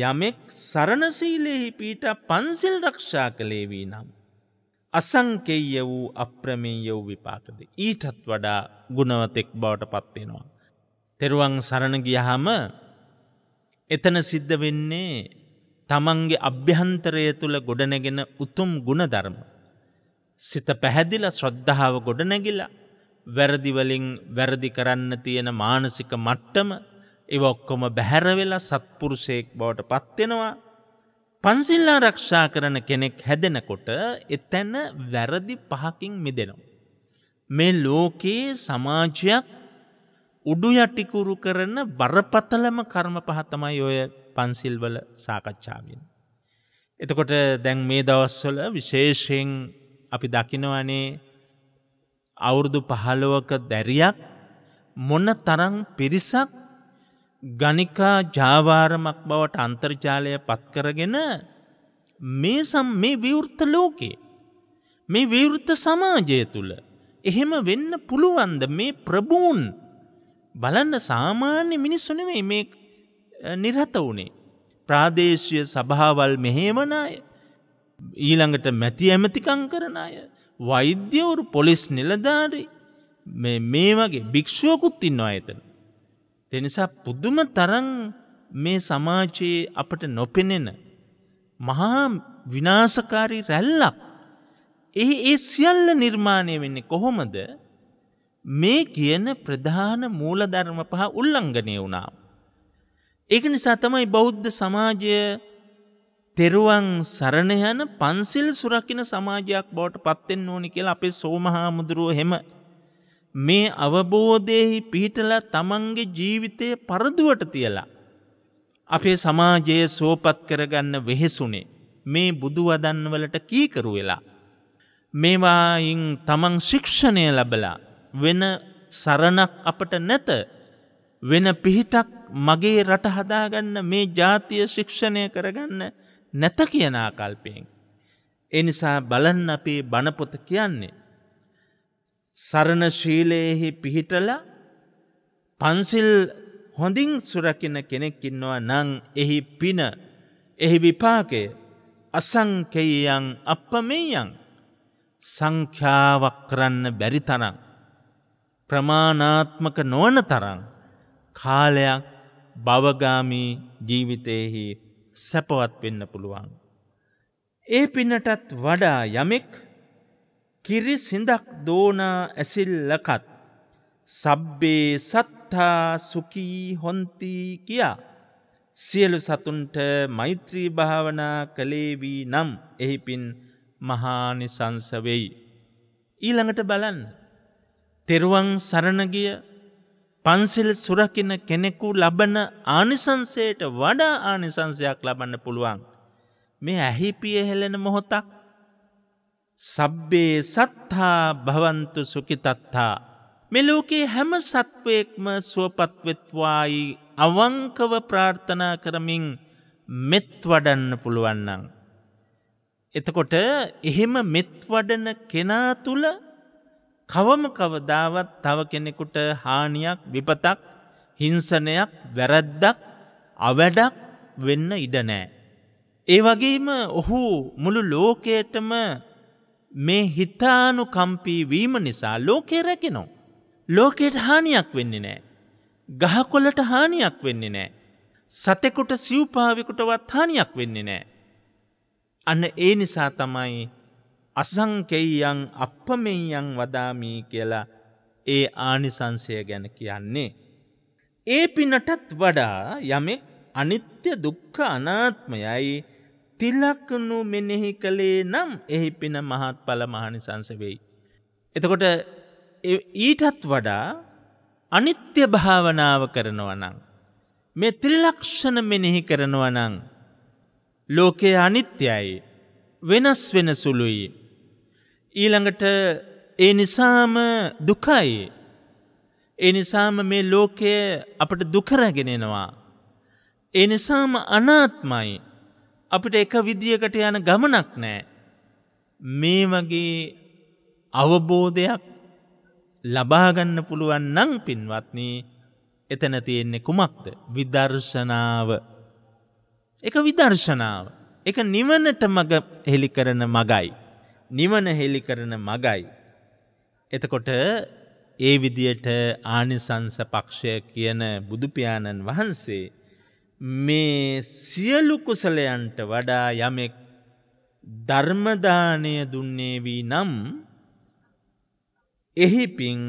යමෙක් සරණශීලයෙහි පීට පන්සිල් රක්ෂා කළේවී නම්. අසංකෙය වූ අප්‍රමේය වූ විපාකද. ඊටත් වඩා ගුණවතෙක් බවට පත්වෙනවා. තෙරුවන් සරණ ගියහම එතන සිද්ධ වෙන්නේ තමන්ගේ අභ්‍යන්තරය තුළ ගොඩනැගෙන උතුම් ගුණධර්ම. සිත පැහැදිල ශ්‍රද්ධාව ගොඩනැගිල වැරදිවලින් වැරදි කරන්න තියෙන මානසික මට්ටම එව ඔක්කොම බැහැරවෙලා සත්පුරුෂයෙක් බවට පත්වෙනවා පන්සිල්ලා රක්ෂා කරන කෙනෙක් හැදෙනකොට එතැන වැරදි පහකින් මිදෙනවා. මේ ලෝකයේ සමාජයක් උඩු යටිකුරු කරන බරපතලම කර්ම පහතමයි ඔය පන්සිල්වල සාකච්ඡාවෙන්. එතකොට දැන් මේ දවස්වල විශේෂයෙන් අපි දකිනවනේ අවුරුදු පහළොවක දැරියක් මොන තරං පිරිසක් ගනිකා ජාවාරමක් බවට අන්තර්ජාලය පත්කරගෙන මේ සම් මේ විවෘත ලෝකේ මේ විවෘත සමාජය තුළ එහෙම වෙන්න පුළුවන්ද මේ ප්‍රබූන් බලන්න සාමාන්‍ය මිනිස්සුනවේ මේ නිරත වුණේ ප්‍රාදේශය සභාවල් මෙහෙමන අය ඊළඟට මැති ඇමතිකං කරන අය වෛද්‍යවරු පොලිස් නිලධාරි මේ වගේ භික්‍ෂුවකුත් ඉන්නවා ඇතන දෙනිසා පුදුම තරන් මේ සමාජයේ අපට නොපෙනෙන මහා විනාසකාරී රැල්ලක් එහි ඒ සියල්ල නිර්මාණය වෙන්නේ කොහොමද මේ කියන ප්‍රධාන මූලධර්ම පහ උල්ලංඝනය වුණා. ඒක නිසා තමයි බෞද්ධ සමාජය තෙරුවන් සරණ යන පන්සිල් සුරකින සමාජයක් බවට පත්වෙන්න ඕනි කියලා අපේ සෝමහාමුදුරුව හෙම මේ අවබෝධයෙහි පිහිටලා තමන්ගේ ජීවිතය පරදුවට තියලා. අපේ සමාජයේ සෝපත් කරගන්න වෙහෙසුනේ මේ බුදුවදන්වලට කීකරු වෙලා. මේවායින් තමන් ශික්ෂණය ලබලා වෙන සරණක් අපට නැත වෙන පිහිටක් මගේ රට හදාගන්න මේ ජාතිය ශික්ෂණය කරගන්න නැත කියනා කල්පයෙන්. එනිසා බලන් අපේ බණපොත කියන්නේ. සරණ ශීලයෙහි පිහිටල පන්සිල් හොඳින් සුරකින කෙනෙක්කින්නවා නං එහි පින එහි විපාකය අසංකෙයයන් අපමෙයන් සංඛ්‍යාවක් කරන්න බැරි තරම් ප්‍රමාණාත්මක නොවන තරං කාලයක් බවගාමී ජීවිතයෙහි සැපවත් වෙන්න පුළුවන්. ඒ පින්නටත් වඩා යමෙක් කිරි සිඳක් දෝනා ඇසිල්ලකත් සබ්බේ සත්තා සුකී හොන්ති කියා සියලු සතුන්ට මෛත්‍රී භාවනා කළේවී නම් එහිපින් මහානිසංස වෙයි. ඊළඟට බලන් තෙරුවන් සරණගිය පන්සිල් සුරකින කෙනෙකු ලබන ආනිසංසයට වඩා ආනිසංසයක් ලබන්න පුළුවන්. මේ ඇහිපිය හෙලෙන මොහොතක් සබ්බේ සත්හා භවන්තු සුකිතත්තා. මෙලෝකේ හැම සත්වයෙක්ම සුවපත්වෙත්වායි අවංකව ප්‍රාර්ථනා කරමින් මෙත් වඩන්න පුළුවන්නන්. එතකොට එහෙම මෙත් වඩන කෙනා තුළ කවම කවදාවත් තව කෙනෙකුට හානියක් විපතක් හිංසනයක් වැරැද්දක් අවැඩක් වෙන්න ඉඩනෑ. ඒ වගේම ඔහු මුළු ලෝකයටම මේ හිතානු කම්පී වීම නිසා ලෝකේ රැකෙනවා. ලෝකයට හානියක් වෙන්නේ නෑ. ගහකොලට හානියක් වෙන්නේ නෑ. සතෙකුට සිව්පාවිකුටවත් හානියක් වෙන්නේ නෑ. අන්න ඒ නිසා තමයි අසංකෙයියන් අපපමෙයියන් වදාමී කියලා ඒ ආනිසංසය ගැන කියන්නේ. ඒ පිනටත් වඩා යමෙක් අනිත්‍ය දුක්ඛ අනාත්මයයි තිලක්නු මෙනෙහි කළේ නම් එහි පින මහත් පල මහනිසංස වෙයි. එතකොට ඊටත් වඩා අනිත්‍ය භාවනාව කරනවනං. මේ ත්‍රිලක්ෂණ මෙනෙහි කරනවනං. ලෝකයේ අනිත්‍යයි වෙනස් වෙන සුළුයි. ඊළඟට ඒ නිසාම දුකයි. ඒ නිසාම මේ ලෝකය අපට දුකරගෙනෙනවා. ඒ නිසාම අනාත්මයි. අපිට එක විදිියකට යන ගමනක් නෑ. මේ වගේ අවබෝධයක් ලබාගන්න පුළුවන් නං පින්වත්නී එතන තියෙන්නේ කුමක්ද විදර්ශනාව. එක විදර්ශනාව. එක නිවනට මග හෙළි කරන මගයි. නිවන හෙළි කරන මගයි. එතකොට ඒ විදියට ආනිසංස පක්ෂය කියන බුදුපාණන් වහන්සේ මේ සියලු කුසලයන්ට වඩා යමෙක් ධර්මදානය දුන්නේ වී නම් එහි පින්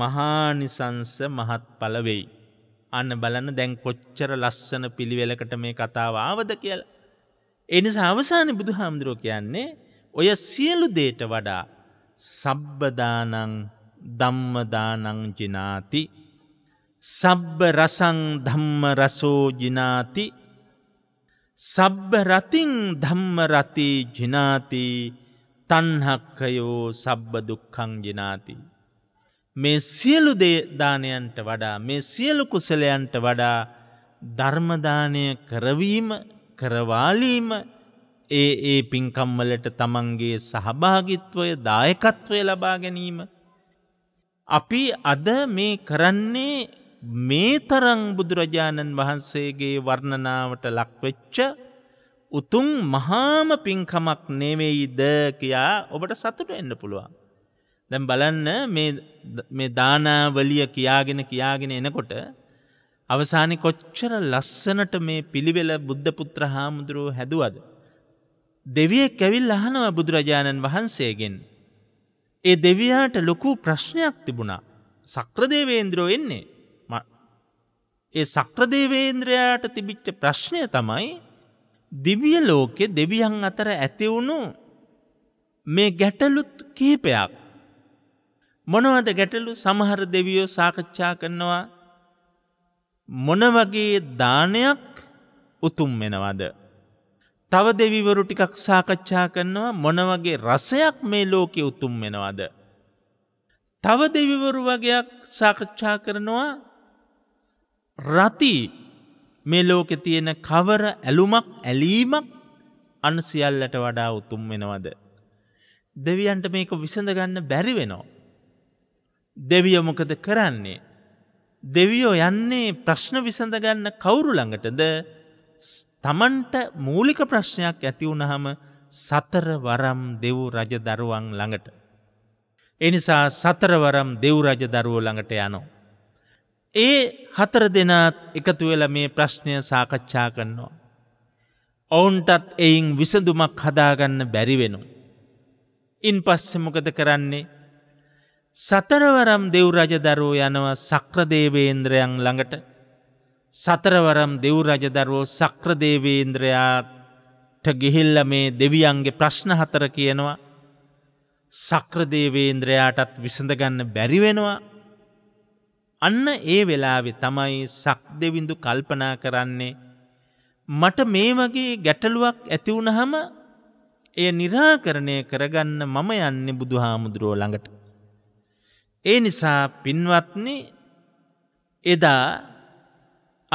මහානිසංස මහත් පලවෙයි. අන්න බලන්න දැන් කොච්චර ලස්සන පිළිවෙලකට මේ කතාව ආවද කියල. එනිසා අවසාන බුදු හාමුදුරුව කියන්නේ ඔය සියලු දේට වඩා සබ්බදානං දම්මදානං ජිනාති සබ්බ රසං ධම්ම රසෝ ජිනාති සබ්බ රතින් ධම්ම රති ජිනාති තන්හක්කයෝ සබ්බ දුක්කං ජිනාති. මේ සියලු දේදානයන්ට වඩා මේ සියලු කුසලයන්ට වඩා ධර්මදානය කරවීම කරවාලීම ඒ ඒ පින්කම්වලට තමන්ගේ සහභාගිත්වය දායකත්වය ලබා ගැනීම. අපි අද මේ කරන්නේ මේ තරං බුදුරජාණන් වහන්සේගේ වර්ණනාවට ලක්වෙච්ච උතුන් මහාම පින්කමක් නෙවෙයිද කියා ඔබට සතුට එන්න පුළුවන්. දැම් බලන්න මේ දානාවලිය කියාගෙන කියාගෙන එනකොට අවසානි කොච්චර ලස්සනට මේ පිළිවෙල බුද්ධපුත්‍ර හාමුදුරුව හැදුවද. දෙවිය කැවිල් අහනව බුදුරජාණන් වහන්සේගෙන්. ඒ දෙවයාට ලොකු ප්‍රශ්නයක් තිබුණා සක්‍රදේවේන්ද්‍රෝ එන්නේ. ඒ සක්‍රදේවේන්ද්‍රයාට තිබිච්ච ප්‍රශ්නය තමයි දිවිය ලෝකෙ දෙවියන් අතර ඇතිවුණු මේ ගැටලුත් කීපයක්. මොනවද ගැටලු සමහර දෙවියෝ සාකච්ඡා කරනවා මොනවගේ දානයක් උතුම් වෙනවද. තව දෙවිවරු ටිකක් සාකච්ඡා කරනවා මොනවගේ රසයක් මේ ලෝකෙ උතුම් වෙනවද. තව දෙවිවරු වගේයක් සාකච්ඡා කරනවා රති මේ ලෝකෙ තියෙන කවර ඇලුමක් ඇලීමක් අන්සිියල්ලට වඩා උතුම් වෙනවද. දෙවියන්ට මේක විසඳගන්න බැරි වෙනවා. දෙවිය මොකද කරන්නේ. දෙවියෝ යන්නේ ප්‍රශ්න විසඳගන්න කවුරු ළඟටද තමන්ට මූලික ප්‍රශ්නයක් ඇති වුණහම සතර වරම් දෙව් රජ දරුවන් ළඟට. එනිසා සතරවරම් දෙව් රජ දරුවෝ ළඟට යනවා. ඒ හතර දෙනාත් එකතු වෙල මේ ප්‍රශ්නය සාකච්ඡා කරනවා. ඔවුන්ටත් එයින් විසඳුමක් හදාගන්න බැරිවෙනු. ඉන් පස්සෙමොකද කරන්නේ. සතරවරම් දෙව්රජදරෝ යනවා සක්‍රදේවේන්ද්‍රයන් ළඟට සතරවරම් දෙව්රජදරෝ සක්‍රදේවේන්ද්‍රයාට ගිහිල්ල මේ දෙවියන්ගේ ප්‍රශ්න හතර කියනවා සක්‍රදේවේන්ද්‍රයාටත් විසඳගන්න බැරිවෙනවා අන්න ඒ වෙලාවෙ තමයි සක් දෙවිඳු කල්පනා කරන්නේ මට මේ වගේ ගැටලුවක් ඇතිවුණහම එය නිරාකරණය කරගන්න මම යන්නේ බුදු හාමුදුරුවෝ ළඟට. ඒ නිසා පින්වත්නි එදා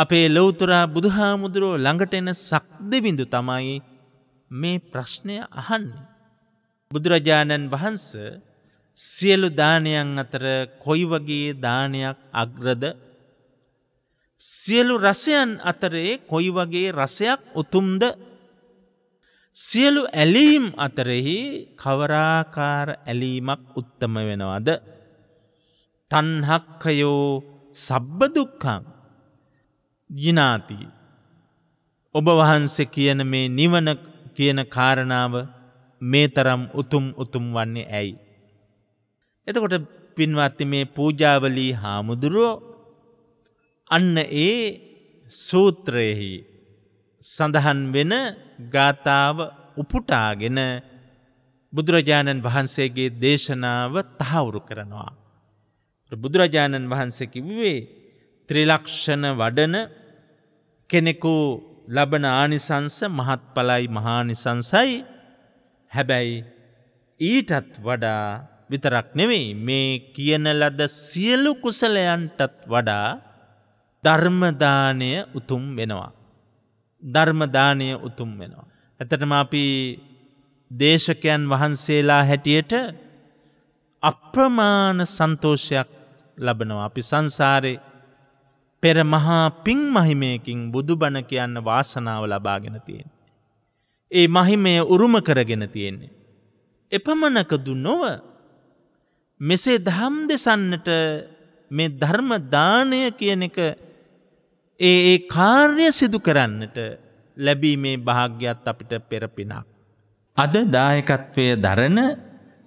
අපේ ලොවතුරා බුදු හාමුදුරුවෝ ළඟට එන සක් දෙවිඳු තමයි මේ ප්‍රශ්නය අහන්නේ. බුදුරජාණන් වහන්සේ සියලු දානයන් අතර කොයි වගේ දානයක් අග්‍රද සියලු රසයන් අතරේ කොයි වගේ රසයක් උතුම්ද සියලු ඇලීම් අතරෙහි කවරාකාර ඇලීමක් උත්තම වෙනවාද තන්හක්කයෝ සබ්බදුක්කං ජිනාති ඔබ වහන්සේ කියන මේ නිවන කියන කාරණාව මේ තරම් උතුම් උතුම් වන්නේ ඇයි එතකොට පින්වත්ති මේ පූජාවලී හාමුදුරුවෝ අන්න ඒ සූත්‍රයෙහි සඳහන් වෙන ගාථාව උපුටාගෙන බුදුරජාණන් වහන්සේගේ දේශනාව තහවුරු කරනවා. බුදුරජාණන් වහන්සකි වවේ ත්‍රිලක්ෂණ වඩන කෙනෙකු ලබන ආනිසංස මහත් පලයි මහානිසංසයි හැබැයි ඊටත් වඩා විතරක් නෙවෙයි මේ කියන ලද සියලු කුසලයන්ටත් වඩා ධර්මදානය උතුම් වෙනවා. ධර්මදානය උතුම් වෙනවා. ඇතටම අපි දේශකයන් වහන්සේලා හැටියට අප්‍රමාණ සන්තෝෂයක් ලබනවා අපි සංසාරය පෙර මහා පින් මහිමයකින් බුදුබණ කියන්න වාසනාව ලබාගෙන තියෙන්. ඒ මහිමය උරුම කරගෙන තියෙන්නේ. එපමණකදු නොව මෙසේ දහම් දෙසන්නට මේ ධර්ම දානය කියන එක ඒ ඒ කාර්ය සිදු කරන්නට ලැබීමේ භාග්‍යත් අපිට පෙරපිනක්. අද දායකත්වය දරන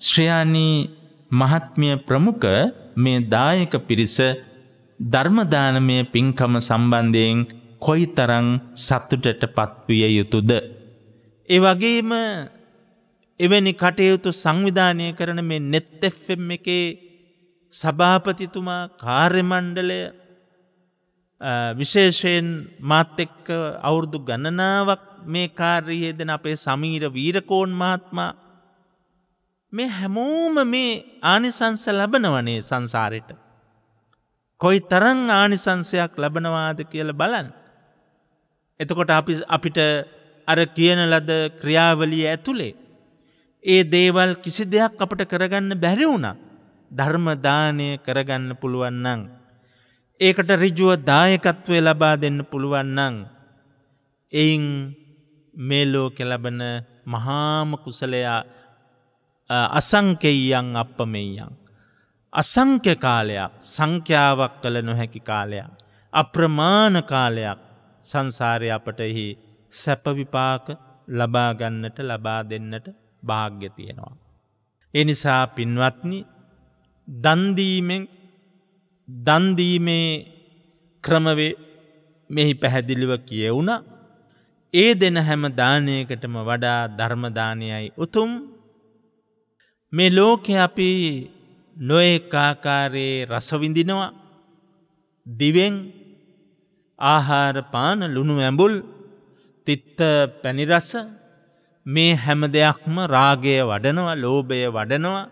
ශ්‍රයාණී මහත්මිය ප්‍රමුඛ මේ දායක පිරිස ධර්මදානමය පින්කම සම්බන්ධයෙන් කොයි තරං සත්තුටට පත්විය යුතුද. ඒ වගේම එවැනි කටයුතු සංවිධානය කරන මේ නෙත්තෙෆ්ෆම් එකේ සභාපතිතුමා කාර්යමණ්ඩලය විශේෂයෙන් මාත් එක්ක අවුරුදු ගණනාවක් මේ කාර්යයේ දෙන අපේ සමීර වීරකෝන් මහත්මා මේ හැමෝම මේ ආනිසංස ලබනවනේ සංසාරයට. කොයි තරං ආනිසංසයක් ලබනවාද කියල බලන්. එතකොට අපි අපිට අර කියන ලද ක්‍රියාවලිය ඇතුළේ ඒ දේවල් කිසි දෙයක් අපට කරගන්න බැරි වුණ ධර්මදානය කරගන්න පුළුවන්නං. ඒකට රිජුව දායකත්වය ලබා දෙන්න පුළුවන්නං. එයින් මේලෝ කෙලබන මහාම කුසලයා අසංකෙයියන් අපපමෙයියන්. අසංක්‍ය කාලයක් සංඛ්‍යාවක් කළ නොහැකි කාලයක්. අප්‍රමාණ කාලයක් සංසාරය අපට එහි සැපවිපාක ලබාගන්නට ලබා දෙන්නට භාග්‍ය තියෙනවා. එනිසා පින්වත්නි දන්දීමෙන් දන්දීමේ ක්‍රමවේ මෙහි පැහැදිලිව කියවුණ ඒ දෙන හැම දානයකටම වඩා ධර්මදානයයි උතුම් මේ ලෝකෙ අපි නොඒකාකාරයේ රසවිඳිනවා දිවෙන් ආහාර පාන ලුණු ඇඹුල් තිත්ත පැනිරස මේ හැම දෙයක්ම රාගය වඩනවා ලෝබය වඩනවා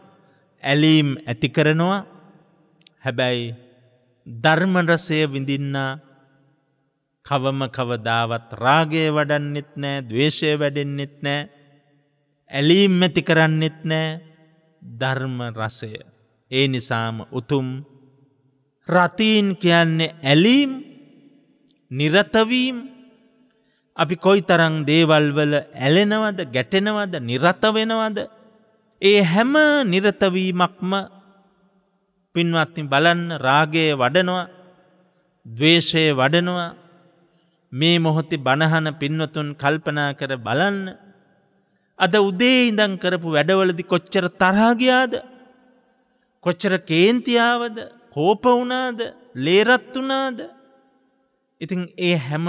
ඇලීම් ඇති කරනවා හැබැයි ධර්මරසය විඳින්න කවම කවදාවත් රාගය වඩන්නෙත් නෑ දවේශය වැඩෙන්න්නෙත් නෑ ඇලීම් ඇති කරන්නෙත් නෑ ධර්ම රසය ඒ නිසාම උතුම් රතීන් කියන්නේ ඇලීම් නිරතවීම් අපි කොයි තරං දේවල්වල ඇලෙනවද ගැටෙනවද නිරත වෙනවද. ඒ හැම නිරතවීමක්ම පින්වත්ති බලන්න රාගයේ වඩනවා දවේශයේ වඩනවා මේ මොහොති බණහන පින්වතුන් කල්පනා කර බලන්න අද උදේ ඉඳං කරපු වැඩවලදි කොච්චර තරාගයාද කොච්චර කේන්තියාවද කෝප වුණාද ලේරත් වනාාද ඉතින් ඒ හැම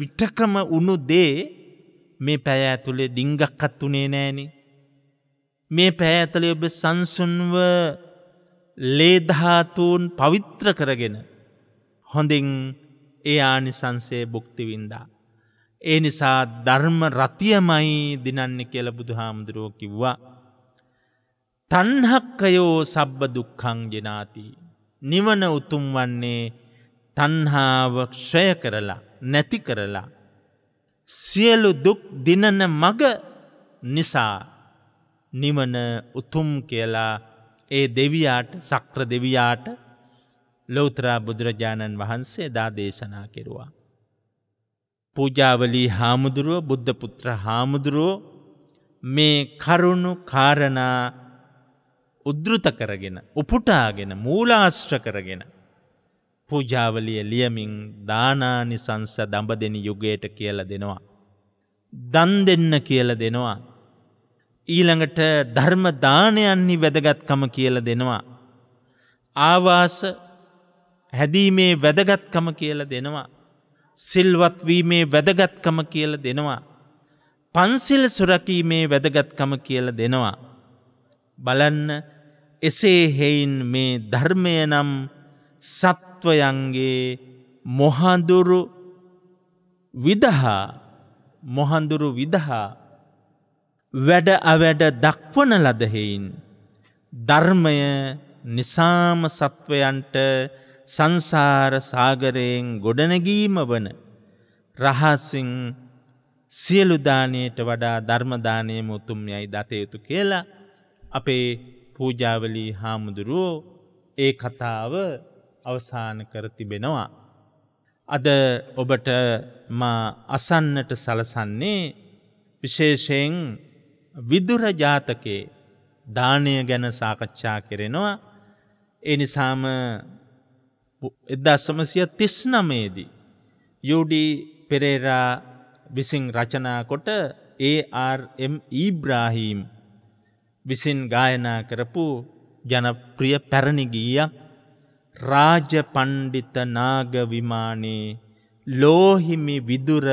විටකම උුණු දේ මේ පැය ඇතුළේ ඩිංගක්කත් වනේ නෑනි. මේ පැය ඇතලේ ඔබ සංසුන්ව ලේධාතුූන් පවිත්‍ර කරගෙන හොඳින් ඒ ආනිසන්සේ බුක්තිවින්දා. ඒ නිසා ධර්ම රතියමයි දිනන්න කියල බුදුහාමුදුරුවෝ කිව්වා. තන්හක්කයෝ සබ්බ දුක්කං ගෙනාති. නිවන උතුම් වන්නේ තන්හාාව ක්ෂය කරලා නැති කරලා. සියලු දුක් දිනන මග නිසා නිමන උතුම් කියලා ඒ දෙවියාට සක්‍ර දෙවියාට ලොවතරා බුදුරජාණන් වහන්සේ දා දේශනා කෙරුවා. පූජාවලී හාමුදුරුව බුද්ධපුත්‍ර හාමුදුරුවෝ මේ කරුණු කාරණා උද්ෘත කරගෙන උපුටාගෙන මූලාශ්‍ර කරගෙන පූජාවලිය ලියමින් දානානිසංස දඹ දෙන යුගයට කියල දෙනවා. දන් දෙන්න කියල දෙනවා. ඊළඟට ධර්ම දානයන්නේ වැදගත්කම කියල දෙනවා. ආවාස හැදීමේ වැදගත්කම කියල දෙනවා. සිල්වත්වීමේ වැදගත්කම කියල දෙනවා. පන්සිල් සුරකීමේ වැදගත්කම කියල දෙනවා. බලන්න එසේ හෙයින් මේ ධර්මය නම් සත්‍ය සත්වයන්ගේ මොහඳුරු විදහා මොහඳුරු විදහා වැඩ අවැඩ දක්වන ලදහෙයින් ධර්මය නිසාම සත්වයන්ට සංසාර සාගරයෙන් ගොඩනැගීම වන රහසිං සියලුදානයට වඩා ධර්මදානය මුතුම් යයි දතයුතු කියලා අපේ පූජාවලී හාමුදුරුවෝ ඒ කතාව අවසාන කර තිබෙනවා. අද ඔබට අසන්නට සලසන්නේ විශේෂයෙන් විදුරජාතකේ දානය ගැන සාකච්ඡා කෙරෙනවා. එනිසාම එදා සමසිය තිස් නමේදී. යුඩී පෙරේරා විසින් රචනාකොට ARM ඊබ්‍රාහීම් විසින් ගායනා කරපු ජනප්‍රිය පැරණිගීයක් රාජපණ්ඩිත නාගවිමානේ ලෝහිමි විදුර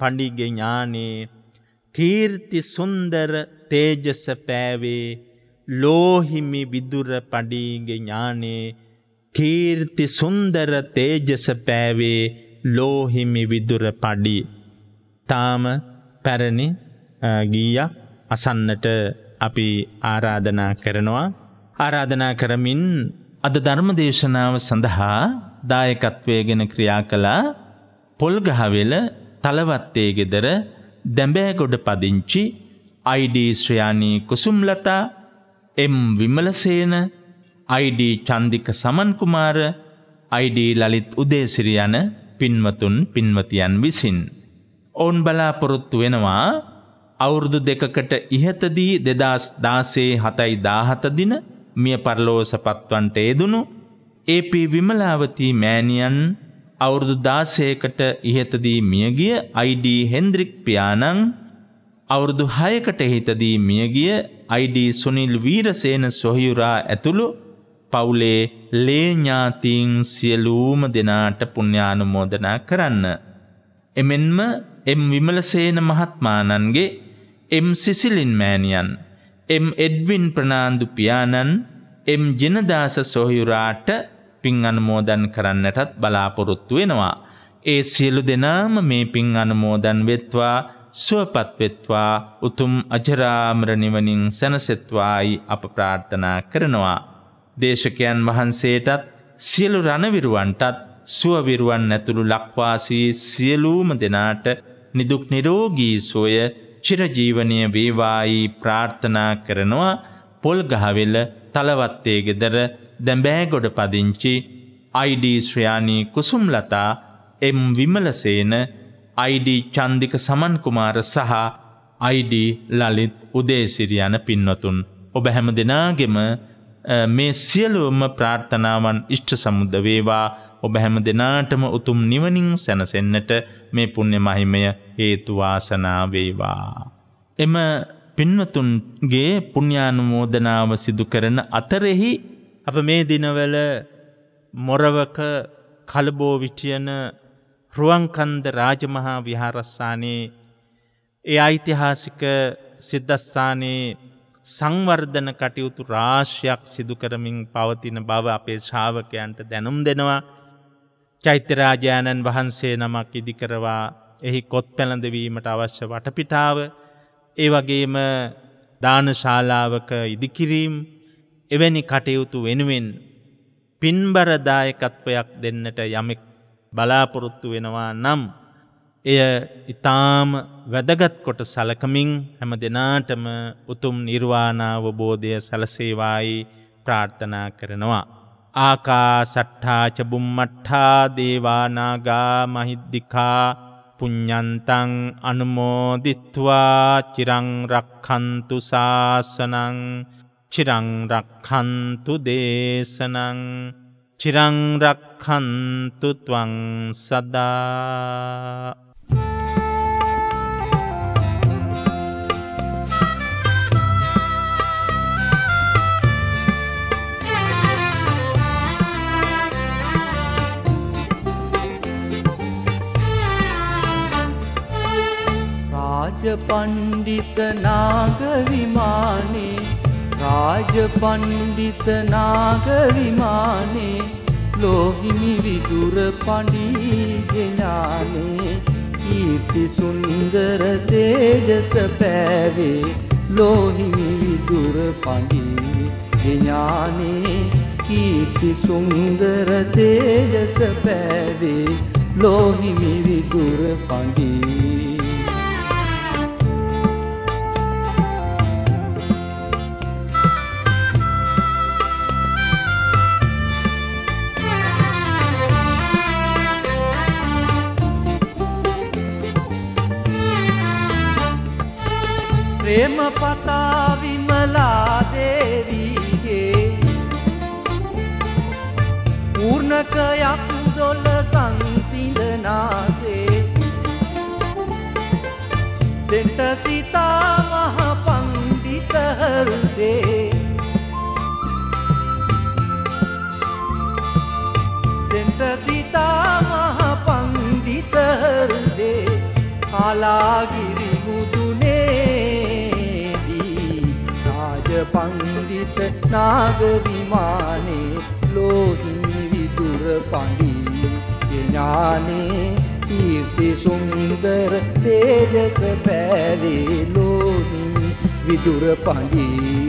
පඩිගඥානේ කීර්ති සුන්දර තේජස පෑවේ ලෝහිමි විදුර පඩිගඥානේ කීර්ති සුන්දර තේජස පෑවේ ලෝහිමි විදුර පඩි තාම පැරණි ගීයක් අසන්නට අපි ආරාධනා කරනවා ආරාධනා කරමින් අද ධර්මදේශනාව සඳහා දායකත්වයගෙන ක්‍රියා කළා පොල්ගහවෙල තලවත්තේ ගෙදර දැඹෑගොඩ පදිංචි අයිඩ ශ්‍රයාණී කුසුම්ලතා එම් විමලසේන අයිඩ චන්දික සමන්කුමාර අයිඩ ලලිත් උදේසිරි යන පින්වතුන් පින්වතියන් විසින්. ඔවුන් බලාපොරොත්තු වෙනවා අවුරුදු දෙකකට ඉහතදී දෙදස් දාසේ හතයි දාහත දින මිය පරලෝ සපත්වන්ට යෙදුණු ඒපි විමලාවතී මෑණියන් අවුරුදු 16කට ඉහතදී මියගිය අයිඩ් හෙන්ද්‍රික් පියාණන් අවුරුදු 6කට ඉහතදී මියගිය අයිඩ් සුනිල් වීරසේන සොහයුරා ඇතුළු පවුලේ ලේ ඥාතීන් සියලුම දෙනාට පුණ්‍යානුමෝදනා කරන්න. එමෙන්ම එම් විමලසේන මහත්මාණන්ගේ එම් සිසිලින් මෑණියන් එම් එඩ්වින් ප්‍රනාන්දු පියාණන් එම් ජිනදාස සොහයුරාට පින් අනුමෝදන් කරන්නටත් බලාපොරොත්තු වෙනවා. ඒ සියලු දෙනාම මේ පින් අනුමෝදන් වෙත්වා සුවපත් වෙත්වා උතුම් අජරාමර නිවනින් සැනසෙත්වායි අප ප්‍රාර්ථනා කරනවා. දේශකයන් වහන්සේටත් සියලු රණවිරුවන්ටත් සුවවිරුවන් ඇතුළු ලක්වාසී සියලූම දෙනාට නිදුක් නිරෝගී සෝය චිරජීවනය වේවායි ප්‍රාර්ථනා කරනවා පොල්ගහවෙල තලවත්තේ ගෙදර දැඹෑගොඩ පදිංචි අයිඩ ශ්‍රයාණී කුසුම්ලතා එම් විමලසේන අයිඩ චන්දික සමන්කුමාර සහ අයිඩ ලලිත් උදේසිරියන පින්වතුන්. ඔබ හැම දෙනාගෙම මේ සියලුවම ප්‍රාර්ථනාවන් ඉෂ්ට සමුද්ද වේවා ඔබ හැම දෙනාටම උතුම් නිවනින් සැනසෙන්නට මේ පුණ්‍ය මහිමය හේතු වාසනා වේවා. එම පින්වතුන්ගේ පුණ්‍යානුමෝදනාව සිදු කරන අතරෙහි අප මේ දිනවල මොරවක කලබෝ විටියන රුවන්කන්ද රාජමහා විහාරස්ථානයේ ඒ ඓතිහාසික සිද්ධස්ථානයේ සංවර්ධන කටයුතු රාශයක් සිදු කරමින් පවතින බව අපේ ශාවකයන්ට දැනුම් දෙනවා. චෛත්‍යරාජාණන් වහන්සේ නමක් ඉදිකරවා එහි කොත් පැළඳවීමට අවශ්‍ය වටපිටාව ඒ වගේම දානශාලාවක ඉදිකිරීම් එවැනි කටයුතු වෙනුවෙන් පින්බරදායකත්වයක් දෙන්නට යමෙක් බලාපොරොත්තු වෙනවා නම් එය ඉතාම වැදගත් කොට සලකමින් හැම දෙනාටම උතුම් නිර්වාණාවබෝධය සැලසේවායි ප්‍රාර්ථනා කරනවා. ආකාසට්ඨාච බුම්මට්ඨා දේවානාගා මහිද්దికා පුඤ්ඤන්තං අනුමෝදිත්වා චිරං රක්ඛන්තු සාසනං චිරං රක්ඛන්තු දේශනං චිරං රක්ඛන්තු ත්වං සදා රාජ පණ්ඩිත නාග විමානේ රාජ පණ්ඩිත නාග විමානේ ලෝහිමි විදුර පණී ගෙනානේ කීර්ති සුන්දර තේජස පෑවේ ලෝහිමි විදුර පණී ගෙනානේ කීර්ති සුන්දර තේජස පෑවේ ලෝහිමි විදුර පණී ප්‍රේම පතා විමලා දේවීගේ ඌර්ණකයක් දොළ සංසිඳනාසේ දෙට සිතා මහ පන්දිතහරුදේ දෙට සිතා මහ පන්දිතහරුදේ කාලාගිරි පණ්ඩිත නාග විමානේ ලෝහිනි විදුර පඬි ඥානේ කීර්ති සුන්දර තේජස පැලේ ලෝහිනි විදුර පඬි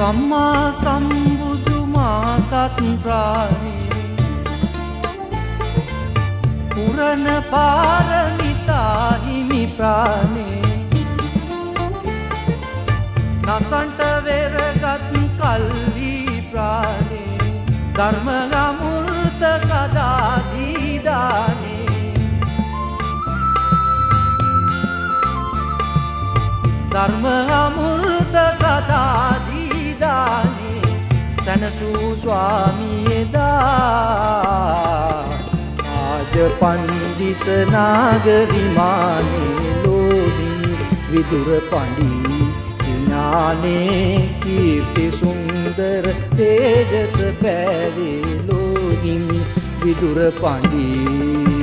සම්මා සම්බුදු මාසත් ප්‍රාණී පුරණ පාරමිතා හිමි ප්‍රාණේ නසන්ට වෙරගත් කල්හි ප්‍රාණේ ධර්ම ගමුර්ත සදා දීදානේ ධර්ම අමුෘත සදා සැනසූ ස්වාමියදා ආජ පණ්ඩිත නාගවිමානේ ලෝදී විදුර පණ්ඩි විඥානේ කීර්ති සුන්දර තේජස පැවිලෝගින් විදුර පණ්ඩි